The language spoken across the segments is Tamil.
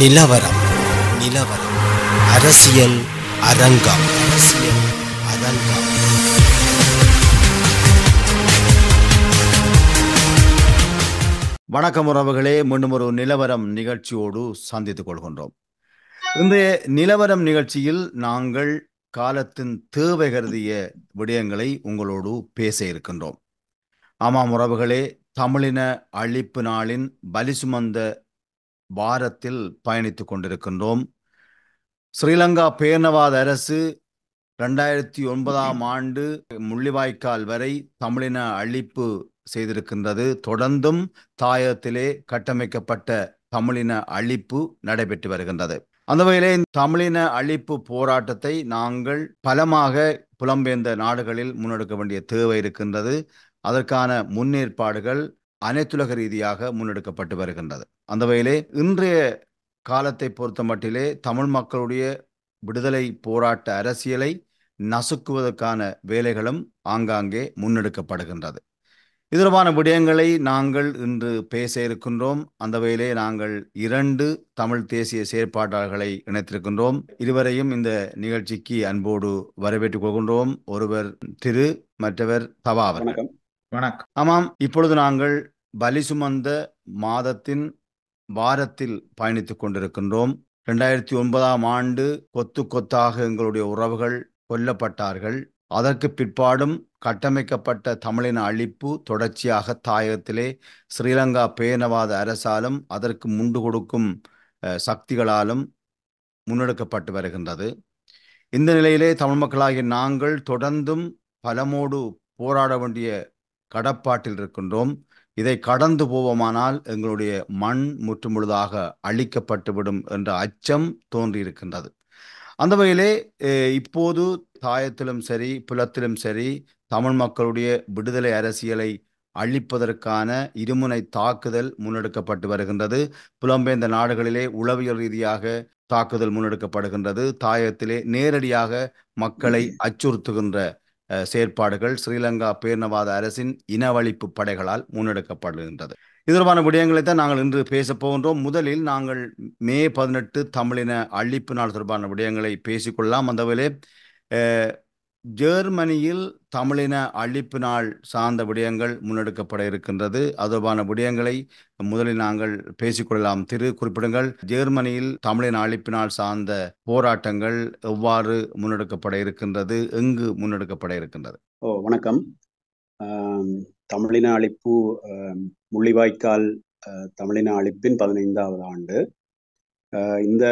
நிலவரம் நிலவரம் அரசியல் அரங்கம் அரசியல் அரங்கம் வணக்கம் உறவுகளே மீண்டும் ஒரு நிலவரம் நிகழ்ச்சியோடு சந்தித்துக் கொள்கின்றோம் இந்த நிலவரம் நிகழ்ச்சியில் நாங்கள் காலத்தின் தேவை கருதிய விடயங்களை உங்களோடு பேச இருக்கின்றோம் ஆமாம் உறவுகளே தமிழின அழிப்பு நாளின் பலிசுமந்த வாரத்தில் பயணித்துக் கொண்டிருக்கின்றோம் ஸ்ரீலங்கா பேர்ணவாத அரசு ரெண்டாயிரத்தி ஒன்பதாம் ஆண்டு முள்ளிவாய்க்கால் வரை தமிழின அழிப்பு செய்திருக்கின்றது தொடர்ந்தும் தாயத்திலே கட்டமைக்கப்பட்ட தமிழின அழிப்பு நடைபெற்று வருகின்றது அந்த வகையிலே தமிழின அழிப்பு போராட்டத்தை நாங்கள் பலமாக புலம்பெயர்ந்த நாடுகளில் முன்னெடுக்க வேண்டிய தேவை இருக்கின்றது அதற்கான முன்னேற்பாடுகள் அனைத்துலக ரீதியாக முன்னெடுக்கப்பட்டு வருகின்றது அந்த வகையிலே இன்றைய காலத்தை பொறுத்த மட்டிலே தமிழ் மக்களுடைய விடுதலை போராட்ட அரசியலை நசுக்குவதற்கான வேலைகளும் ஆங்காங்கே முன்னெடுக்கப்படுகின்றது இதற்கான விடயங்களை நாங்கள் இன்று பேச இருக்கின்றோம் அந்த வகையிலே நாங்கள் இரண்டு தமிழ் தேசிய செயற்பாட்டாளர்களை இணைத்திருக்கின்றோம் இருவரையும் இந்த நிகழ்ச்சிக்கு அன்போடு வரவேற்றுக் கொள்கின்றோம் ஒருவர் திரு மற்றவர் தவாவர் வணக்கம் ஆமாம் இப்பொழுது நாங்கள் பலி சுமந்த மாதத்தின் பாரத்தில் பயணித்துக் கொண்டிருக்கின்றோம் ரெண்டாயிரத்தி ஒன்பதாம் ஆண்டு கொத்து கொத்தாக எங்களுடைய உறவுகள் கொல்லப்பட்டார்கள் அதற்கு பிற்பாடும் கட்டமைக்கப்பட்ட தமிழின அழிப்பு தொடர்ச்சியாக தாயகத்திலே ஸ்ரீலங்கா பேனவாத அரசாலும் அதற்கு முண்டு கொடுக்கும் சக்திகளாலும் முன்னெடுக்கப்பட்டு வருகின்றது இந்த நிலையிலே தமிழ் மக்களாகிய நாங்கள் தொடர்ந்தும் பலமோடு போராட வேண்டிய கடப்பாட்டில் இருக்கின்றோம் இதை கடந்து போவோமானால் எங்களுடைய மண் முற்று முழுதாக அழிக்கப்பட்டுவிடும் என்ற அச்சம் தோன்றியிருக்கின்றது அந்த வகையிலே இப்போது தாயத்திலும் சரி புலத்திலும் சரி தமிழ் மக்களுடைய விடுதலை அரசியலை அழிப்பதற்கான இருமுனை தாக்குதல் முன்னெடுக்கப்பட்டு வருகின்றது புலம்பெயர்ந்த நாடுகளிலே உளவியல் ரீதியாக தாக்குதல் முன்னெடுக்கப்படுகின்றது தாயத்திலே நேரடியாக மக்களை அச்சுறுத்துகின்ற செயற்பாடுகள் ஸ்ரீலங்கா பேரினவாத அரசின் இனவழிப்பு படைகளால் முன்னெடுக்கப்படுகின்றது இது தொடர்பான விடயங்களை தான் நாங்கள் இன்று பேசப் போகின்றோம் முதலில் நாங்கள் மே பதினெட்டு தமிழின அழிப்பு நாள் தொடர்பான விடயங்களை பேசிக்கொள்ளலாம் அந்த வேலை ஜெர்மனியில் தமிழின அழிப்பு நாள் சார்ந்த விடயங்கள் முன்னெடுக்கப்பட இருக்கின்றது அதுவான விடயங்களை முதலில் நாங்கள் பேசிக்கொள்ளலாம் திரு குறிப்பிடுங்கள் ஜெர்மனியில் தமிழின அழிப்பு நாள் சார்ந்த போராட்டங்கள் எவ்வாறு முன்னெடுக்கப்பட இருக்கின்றது எங்கு முன்னெடுக்கப்பட இருக்கின்றது ஓ வணக்கம் தமிழின அழிப்பு முள்ளிவாய்க்கால் தமிழின அழிப்பின் பதினைந்தாவது ஆண்டு இந்த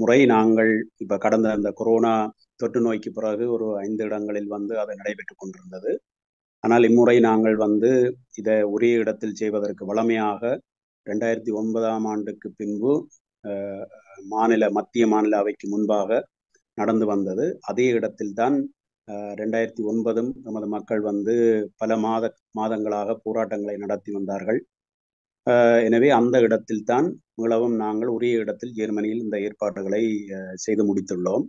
முறை நாங்கள் இப்போ கடந்த அந்த கொரோனா தொற்று நோய்க்கு பிறகு ஒரு ஐந்து இடங்களில் வந்து அது நடைபெற்றுக் கொண்டிருந்தது ஆனால் இம்முறை நாங்கள் வந்து இதை ஒரே இடத்தில் செய்வதற்கு வளமையாக ரெண்டாயிரத்தி ஒன்பதாம் ஆண்டுக்கு பின்பு மாநில மத்திய மாநில அவைக்கு முன்பாக நடந்து வந்தது அதே இடத்தில்தான் ரெண்டாயிரத்தி ஒன்பதும் நமது மக்கள் வந்து பல மாத மாதங்களாக போராட்டங்களை நடத்தி வந்தார்கள் எனவே அந்த இடத்தில்தான் மிகவும் நாங்கள் உரிய இடத்தில் ஜெர்மனியில் இந்த ஏற்பாடுகளை செய்து முடித்துள்ளோம்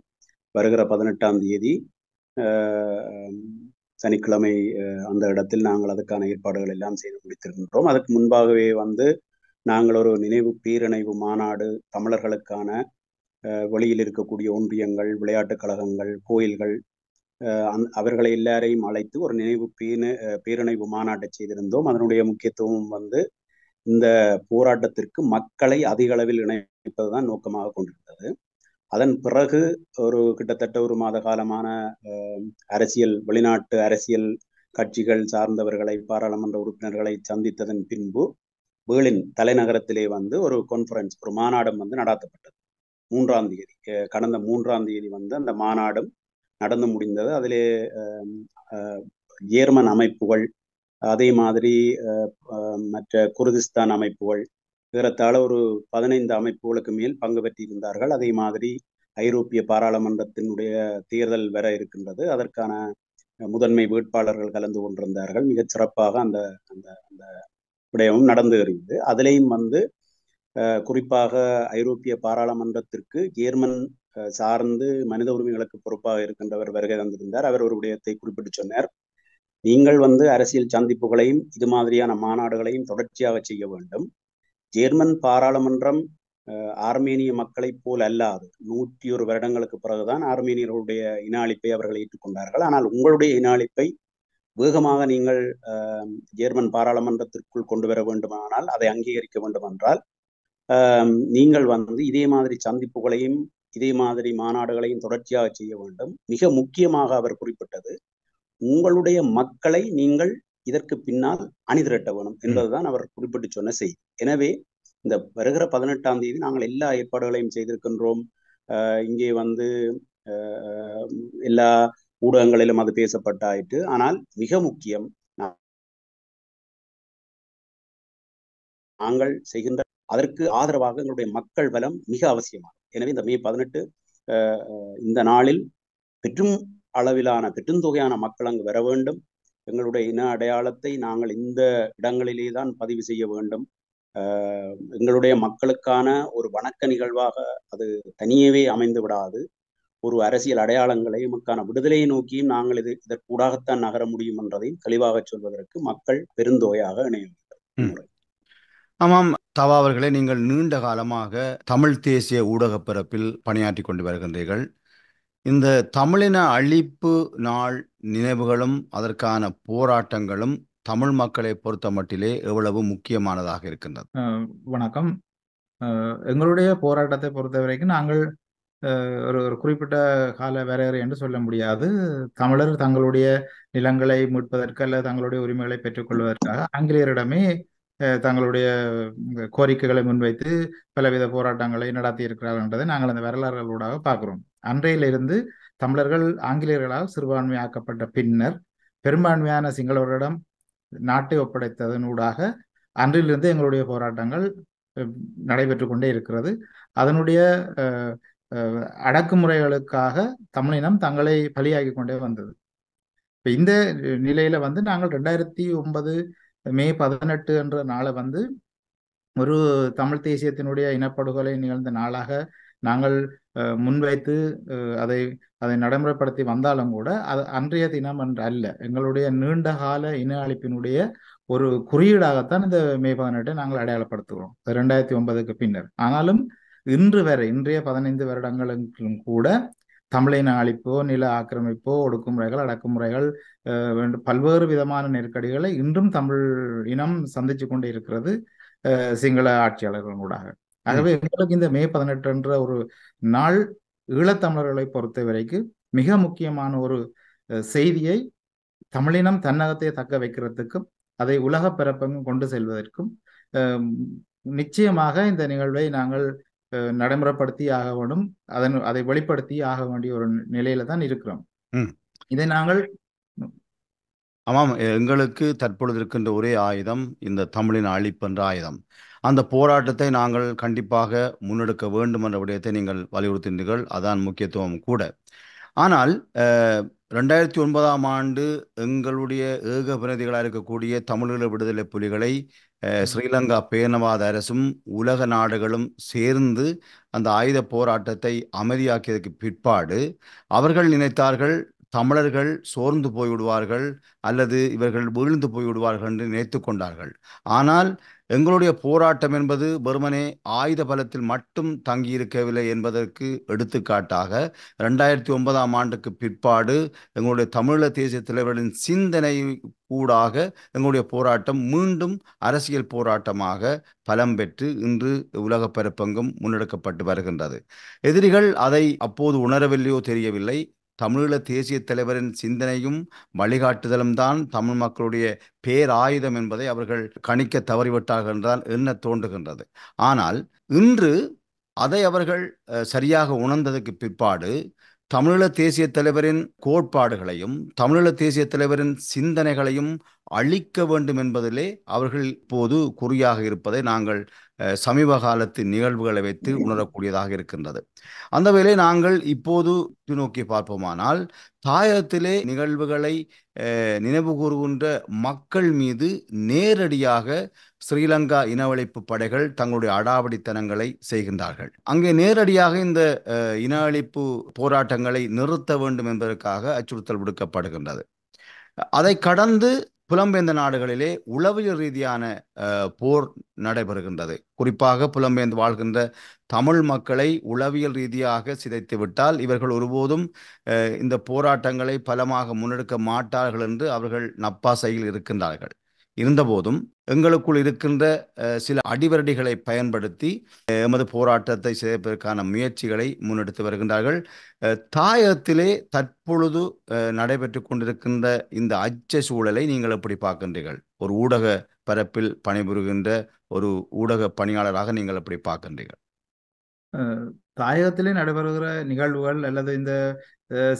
வருகிற பதினெட்டாம் தேதி சனிக்கிழமை அந்த இடத்தில் நாங்கள் அதுக்கான ஏற்பாடுகள் எல்லாம் செய்து முடித்திருக்கின்றோம் அதற்கு முன்பாகவே வந்து நாங்கள் ஒரு நினைவு பேரணைவு மாநாடு தமிழர்களுக்கான வெளியில் இருக்கக்கூடிய ஒன்றியங்கள் விளையாட்டுக் கழகங்கள் கோயில்கள் அந் அவர்களை எல்லாரையும் அழைத்து ஒரு நினைவு பேணு பேரணைவு மாநாட்டை செய்திருந்தோம் அதனுடைய முக்கியத்துவம் வந்து இந்த போராட்டத்திற்கு மக்களை அதிக அளவில் இணைப்பதுதான் நோக்கமாக கொண்டிருந்தது அதன் பிறகு ஒரு கிட்டத்தட்ட ஒரு மாத காலமான அரசியல் வெளிநாட்டு அரசியல் கட்சிகள் சார்ந்தவர்களை பாராளுமன்ற உறுப்பினர்களை சந்தித்ததன் பின்பு பேர்லின் தலைநகரத்திலே வந்து ஒரு கான்ஃபரன்ஸ் ஒரு மாநாடும் வந்து நடாத்தப்பட்டது மூன்றாம் தேதி கடந்த மூன்றாம் தேதி வந்து அந்த மாநாடும் நடந்து முடிந்தது அதிலே ஜேர்மன் அமைப்புகள் அதே மாதிரி மற்ற குர்திஸ்தான் அமைப்புகள் ஏறத்தாழ ஒரு பதினைந்து அமைப்புகளுக்கு மேல் பங்கு பெற்றிருந்தார்கள் அதே மாதிரி ஐரோப்பிய பாராளுமன்றத்தினுடைய தேர்தல் வர இருக்கின்றது அதற்கான முதன்மை வேட்பாளர்கள் கலந்து கொண்டிருந்தார்கள் மிகச் சிறப்பாக அந்த அந்த அந்த விடயமும் நடந்து வருகிறது அதிலையும் வந்து குறிப்பாக ஐரோப்பிய பாராளுமன்றத்திற்கு ஜேர்மன் சார்ந்து மனித உரிமைகளுக்கு பொறுப்பாக இருக்கின்றவர் வருகை தந்திருந்தார் அவர் ஒரு விடயத்தை குறிப்பிட்டு சொன்னார் நீங்கள் வந்து அரசியல் சந்திப்புகளையும் இது மாதிரியான மாநாடுகளையும் தொடர்ச்சியாக செய்ய வேண்டும் ஜெர்மன் பாராளுமன்றம் ஆர்மேனிய மக்களைப் போல் அல்லாது நூற்றி ஒரு வருடங்களுக்கு பிறகுதான் ஆர்மேனியர்களுடைய இன அழிப்பை அவர்கள் ஏற்றுக்கொண்டார்கள் ஆனால் உங்களுடைய இனாளிப்பை வேகமாக நீங்கள் ஜெர்மன் பாராளுமன்றத்திற்குள் கொண்டு வர வேண்டுமானால் அதை அங்கீகரிக்க வேண்டுமென்றால் நீங்கள் வந்து இதே மாதிரி சந்திப்புகளையும் இதே மாதிரி மாநாடுகளையும் தொடர்ச்சியாக செய்ய வேண்டும் மிக முக்கியமாக அவர் குறிப்பிட்டது உங்களுடைய மக்களை நீங்கள் இதற்கு பின்னால் திரட்ட வேணும் என்பதுதான் அவர் குறிப்பிட்டு சொன்ன செய்தி எனவே இந்த வருகிற பதினெட்டாம் தேதி நாங்கள் எல்லா ஏற்பாடுகளையும் செய்திருக்கின்றோம் இங்கே வந்து எல்லா ஊடகங்களிலும் அது பேசப்பட்டாயிட்டு ஆனால் மிக முக்கியம் நாங்கள் செய்கின்ற அதற்கு ஆதரவாக எங்களுடைய மக்கள் பலம் மிக அவசியமாகும் எனவே இந்த மே பதினெட்டு இந்த நாளில் பெரும் அளவிலான தொகையான மக்கள் அங்கு வர வேண்டும் எங்களுடைய இன அடையாளத்தை நாங்கள் இந்த இடங்களிலே தான் பதிவு செய்ய வேண்டும் எங்களுடைய மக்களுக்கான ஒரு வணக்க நிகழ்வாக அது தனியவே அமைந்து விடாது ஒரு அரசியல் அடையாளங்களை மக்கான விடுதலையை நோக்கியும் நாங்கள் இது இதற்கூடாகத்தான் நகர முடியும் என்றதையும் தெளிவாக சொல்வதற்கு மக்கள் பெருந்தோயாக இணைகின்றனர் ஆமாம் தவா அவர்களே நீங்கள் நீண்ட காலமாக தமிழ் தேசிய ஊடகப் பிறப்பில் பணியாற்றி கொண்டு வருகின்றீர்கள் இந்த தமிழின அழிப்பு நாள் நினைவுகளும் அதற்கான போராட்டங்களும் தமிழ் மக்களை பொறுத்த மட்டிலே எவ்வளவு முக்கியமானதாக இருக்கின்றது வணக்கம் எங்களுடைய போராட்டத்தை பொறுத்த வரைக்கும் நாங்கள் ஒரு ஒரு குறிப்பிட்ட கால வேறையறை என்று சொல்ல முடியாது தமிழர் தங்களுடைய நிலங்களை மீட்பதற்கு அல்லது தங்களுடைய உரிமைகளை பெற்றுக்கொள்வதற்காக ஆங்கிலேயரிடமே தங்களுடைய கோரிக்கைகளை முன்வைத்து பலவித போராட்டங்களை நடத்தி இருக்கிறார்கள் என்றதை நாங்கள் அந்த வரலாறுகளூடாக பார்க்கிறோம் அன்றையிலிருந்து தமிழர்கள் ஆங்கிலேயர்களால் சிறுபான்மையாக்கப்பட்ட பின்னர் பெரும்பான்மையான சிங்களவர்களிடம் நாட்டை ஒப்படைத்ததனூடாக அன்றிலிருந்து எங்களுடைய போராட்டங்கள் நடைபெற்று கொண்டே இருக்கிறது அதனுடைய அடக்குமுறைகளுக்காக தமிழினம் தங்களை பலியாகி கொண்டே வந்தது இப்போ இந்த நிலையில வந்து நாங்கள் ரெண்டாயிரத்தி ஒன்பது மே பதினெட்டு என்ற நாளை வந்து ஒரு தமிழ் தேசியத்தினுடைய இனப்படுகொலை நிகழ்ந்த நாளாக நாங்கள் முன்வைத்து அதை அதை நடைமுறைப்படுத்தி வந்தாலும் கூட அது அன்றைய தினம் என்று அல்ல எங்களுடைய நீண்ட கால இன அழிப்பினுடைய ஒரு குறியீடாகத்தான் இந்த மே பதினெட்டை நாங்கள் அடையாளப்படுத்துகிறோம் ரெண்டாயிரத்தி ஒன்பதுக்கு பின்னர் ஆனாலும் இன்று வரை இன்றைய பதினைந்து வருடங்களுக்கும் கூட தமிழின அழிப்போ நில ஆக்கிரமிப்போ ஒடுக்குமுறைகள் அடக்குமுறைகள் பல்வேறு விதமான நெருக்கடிகளை இன்றும் தமிழ் இனம் சந்திச்சு கொண்டு இருக்கிறது சிங்கள ஆட்சியாளர்கள் கூட ஆகவே எங்களுக்கு இந்த மே பதினெட்டுன்ற ஒரு நாள் ஈழத்தமிழர்களை பொறுத்த வரைக்கும் மிக முக்கியமான ஒரு செய்தியை தமிழினம் தன்னகத்தை தக்க வைக்கிறதுக்கும் அதை உலக பிறப்பங்கும் கொண்டு செல்வதற்கும் நிச்சயமாக இந்த நிகழ்வை நாங்கள் நடைமுறைப்படுத்தி ஆக வேண்டும் அதன் அதை வெளிப்படுத்தி ஆக வேண்டிய ஒரு நிலையில தான் இருக்கிறோம் இதை நாங்கள் ஆமாம் எங்களுக்கு தற்பொழுது இருக்கின்ற ஒரே ஆயுதம் இந்த தமிழின் அழிப்பு என்ற ஆயுதம் அந்த போராட்டத்தை நாங்கள் கண்டிப்பாக முன்னெடுக்க வேண்டும் என்ற விடயத்தை நீங்கள் வலியுறுத்தினீர்கள் அதான் முக்கியத்துவம் கூட ஆனால் ரெண்டாயிரத்தி ஒன்பதாம் ஆண்டு எங்களுடைய ஏக பிரதிகளாக இருக்கக்கூடிய தமிழீழ விடுதலை புலிகளை ஸ்ரீலங்கா பேனவாத அரசும் உலக நாடுகளும் சேர்ந்து அந்த ஆயுத போராட்டத்தை அமைதியாக்கியதற்கு பிற்பாடு அவர்கள் நினைத்தார்கள் தமிழர்கள் சோர்ந்து போய்விடுவார்கள் அல்லது இவர்கள் வீழ்ந்து போய்விடுவார்கள் என்று நினைத்து கொண்டார்கள் ஆனால் எங்களுடைய போராட்டம் என்பது வெறுமனே ஆயுத பலத்தில் மட்டும் தங்கியிருக்கவில்லை என்பதற்கு எடுத்துக்காட்டாக ரெண்டாயிரத்தி ஒன்பதாம் ஆண்டுக்கு பிற்பாடு எங்களுடைய தமிழ தேசிய தலைவர்களின் சிந்தனை கூடாக எங்களுடைய போராட்டம் மீண்டும் அரசியல் போராட்டமாக பலம் பெற்று இன்று உலக பரப்பங்கும் முன்னெடுக்கப்பட்டு வருகின்றது எதிரிகள் அதை அப்போது உணரவில்லையோ தெரியவில்லை தமிழீழ தேசிய தலைவரின் சிந்தனையும் வழிகாட்டுதலும் தான் தமிழ் மக்களுடைய பேராயுதம் என்பதை அவர்கள் கணிக்க தவறிவிட்டார்கள் என்றால் என்ன தோன்றுகின்றது ஆனால் இன்று அதை அவர்கள் சரியாக உணர்ந்ததுக்கு பிற்பாடு தமிழீழ தேசிய தலைவரின் கோட்பாடுகளையும் தமிழீழ தேசிய தலைவரின் சிந்தனைகளையும் அழிக்க வேண்டும் என்பதிலே அவர்கள் இப்போது குறியாக இருப்பதை நாங்கள் சமீப காலத்து நிகழ்வுகளை வைத்து உணரக்கூடியதாக இருக்கின்றது அந்த வேலை நாங்கள் இப்போது நோக்கி பார்ப்போமானால் தாயகத்திலே நிகழ்வுகளை நினைவு கூறுகின்ற மக்கள் மீது நேரடியாக ஸ்ரீலங்கா இனவழிப்பு படைகள் தங்களுடைய அடாவடித்தனங்களை செய்கின்றார்கள் அங்கே நேரடியாக இந்த இனவழிப்பு போராட்டங்களை நிறுத்த வேண்டும் என்பதற்காக அச்சுறுத்தல் விடுக்கப்படுகின்றது அதை கடந்து புலம்பெயர்ந்த நாடுகளிலே உளவியல் ரீதியான போர் நடைபெறுகின்றது குறிப்பாக புலம்பெயர்ந்து வாழ்கின்ற தமிழ் மக்களை உளவியல் ரீதியாக சிதைத்து விட்டால் இவர்கள் ஒருபோதும் இந்த போராட்டங்களை பலமாக முன்னெடுக்க மாட்டார்கள் என்று அவர்கள் நப்பாசையில் இருக்கின்றார்கள் இருந்தபோதும் எங்களுக்குள் இருக்கின்ற சில அடிவரடிகளை பயன்படுத்தி எமது போராட்டத்தை செய்வதற்கான முயற்சிகளை முன்னெடுத்து வருகின்றார்கள் தாயகத்திலே தற்பொழுது நடைபெற்று கொண்டிருக்கின்ற இந்த அச்ச சூழலை நீங்கள் எப்படி பார்க்கின்றீர்கள் ஒரு ஊடக பரப்பில் பணிபுரிகின்ற ஒரு ஊடக பணியாளராக நீங்கள் எப்படி பார்க்கின்றீர்கள் தாயகத்திலே நடைபெறுகிற நிகழ்வுகள் அல்லது இந்த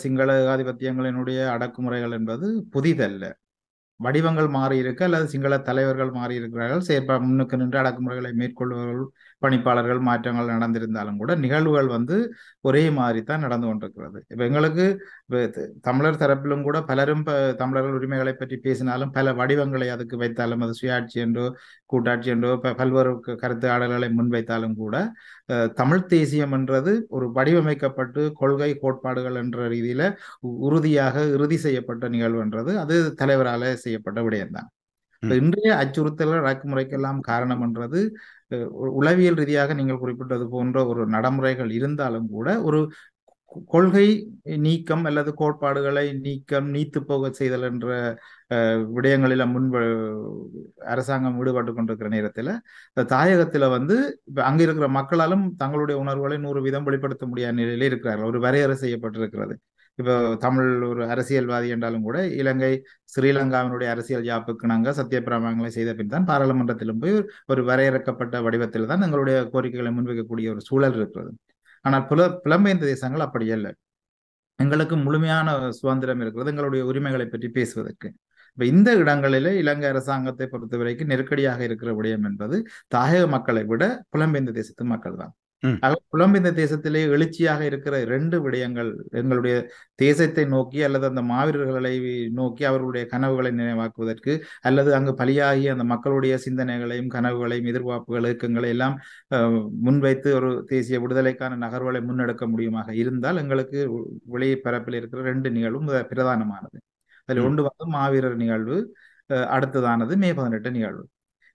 சிங்கள ஏகாதிபத்தியங்களினுடைய அடக்குமுறைகள் என்பது புதிதல்ல வடிவங்கள் மாறியிருக்கு அல்லது சிங்கள தலைவர்கள் மாறியிருக்கிறார்கள் செயற்பா முன்னுக்கு நின்று அடக்குமுறைகளை மேற்கொள்வர்கள் பணிப்பாளர்கள் மாற்றங்கள் நடந்திருந்தாலும் கூட நிகழ்வுகள் வந்து ஒரே மாதிரி தான் நடந்து கொண்டிருக்கிறது இப்போ எங்களுக்கு தமிழர் தரப்பிலும் கூட பலரும் தமிழர்கள் உரிமைகளை பற்றி பேசினாலும் பல வடிவங்களை அதுக்கு வைத்தாலும் அது சுயாட்சி என்றோ கூட்டாட்சி என்றோ பல்வேறு கருத்து ஆடல்களை முன்வைத்தாலும் கூட தமிழ் தேசியம் என்றது ஒரு வடிவமைக்கப்பட்டு கொள்கை கோட்பாடுகள் என்ற ரீதியில உறுதியாக இறுதி செய்யப்பட்ட நிகழ்வுன்றது அது தலைவரால் செய்யப்பட்ட விடயம்தான் இன்றைய அச்சுறுத்தல் அடக்குமுறைக்கெல்லாம் காரணம் என்றது உளவியல் ரீதியாக நீங்கள் குறிப்பிட்டது போன்ற ஒரு நடைமுறைகள் இருந்தாலும் கூட ஒரு கொள்கை நீக்கம் அல்லது கோட்பாடுகளை நீக்கம் நீத்து போக செய்தல் என்ற விடயங்களில் முன் அரசாங்கம் ஈடுபட்டு கொண்டிருக்கிற நேரத்தில் இந்த தாயகத்தில் வந்து இப்போ அங்கே இருக்கிற மக்களாலும் தங்களுடைய உணர்வுகளை நூறு வீதம் வெளிப்படுத்த முடியாத நிலையிலே இருக்கிறார்கள் ஒரு வரையறை செய்யப்பட்டிருக்கிறது இப்போ தமிழ் ஒரு அரசியல்வாதி என்றாலும் கூட இலங்கை ஸ்ரீலங்காவினுடைய அரசியல் யாப்புக்கு நாங்கள் சத்தியப்பிரமாங்களை செய்த பின் தான் பாராளுமன்றத்திலும் போய் ஒரு வரையறுக்கப்பட்ட வடிவத்தில் தான் எங்களுடைய கோரிக்கைகளை முன்வைக்கக்கூடிய ஒரு சூழல் இருக்கிறது ஆனால் புல புலம்பெயர்ந்த தேசங்கள் அப்படி இல்லை எங்களுக்கு முழுமையான சுதந்திரம் இருக்கிறது எங்களுடைய உரிமைகளை பற்றி பேசுவதற்கு இப்ப இந்த இடங்களில இலங்கை அரசாங்கத்தை பொறுத்த வரைக்கும் நெருக்கடியாக இருக்கிற விடயம் என்பது தாயக மக்களை விட புலம்பெயர்ந்த தேசத்து மக்கள் தான் ஆக தேசத்திலே எழுச்சியாக இருக்கிற ரெண்டு விடயங்கள் எங்களுடைய தேசத்தை நோக்கி அல்லது அந்த மாவீரர்களை நோக்கி அவர்களுடைய கனவுகளை நினைவாக்குவதற்கு அல்லது அங்கு பலியாகி அந்த மக்களுடைய சிந்தனைகளையும் கனவுகளையும் எதிர்பார்ப்புகள் இயக்கங்களை எல்லாம் முன்வைத்து ஒரு தேசிய விடுதலைக்கான நகர்வுகளை முன்னெடுக்க முடியுமாக இருந்தால் எங்களுக்கு வெளியே பரப்பில் இருக்கிற ரெண்டு நிகழ்வும் பிரதானமானது அதில் ஒன்று வந்து மாவீரர் நிகழ்வு அடுத்ததானது மே பதினெட்டு நிகழ்வு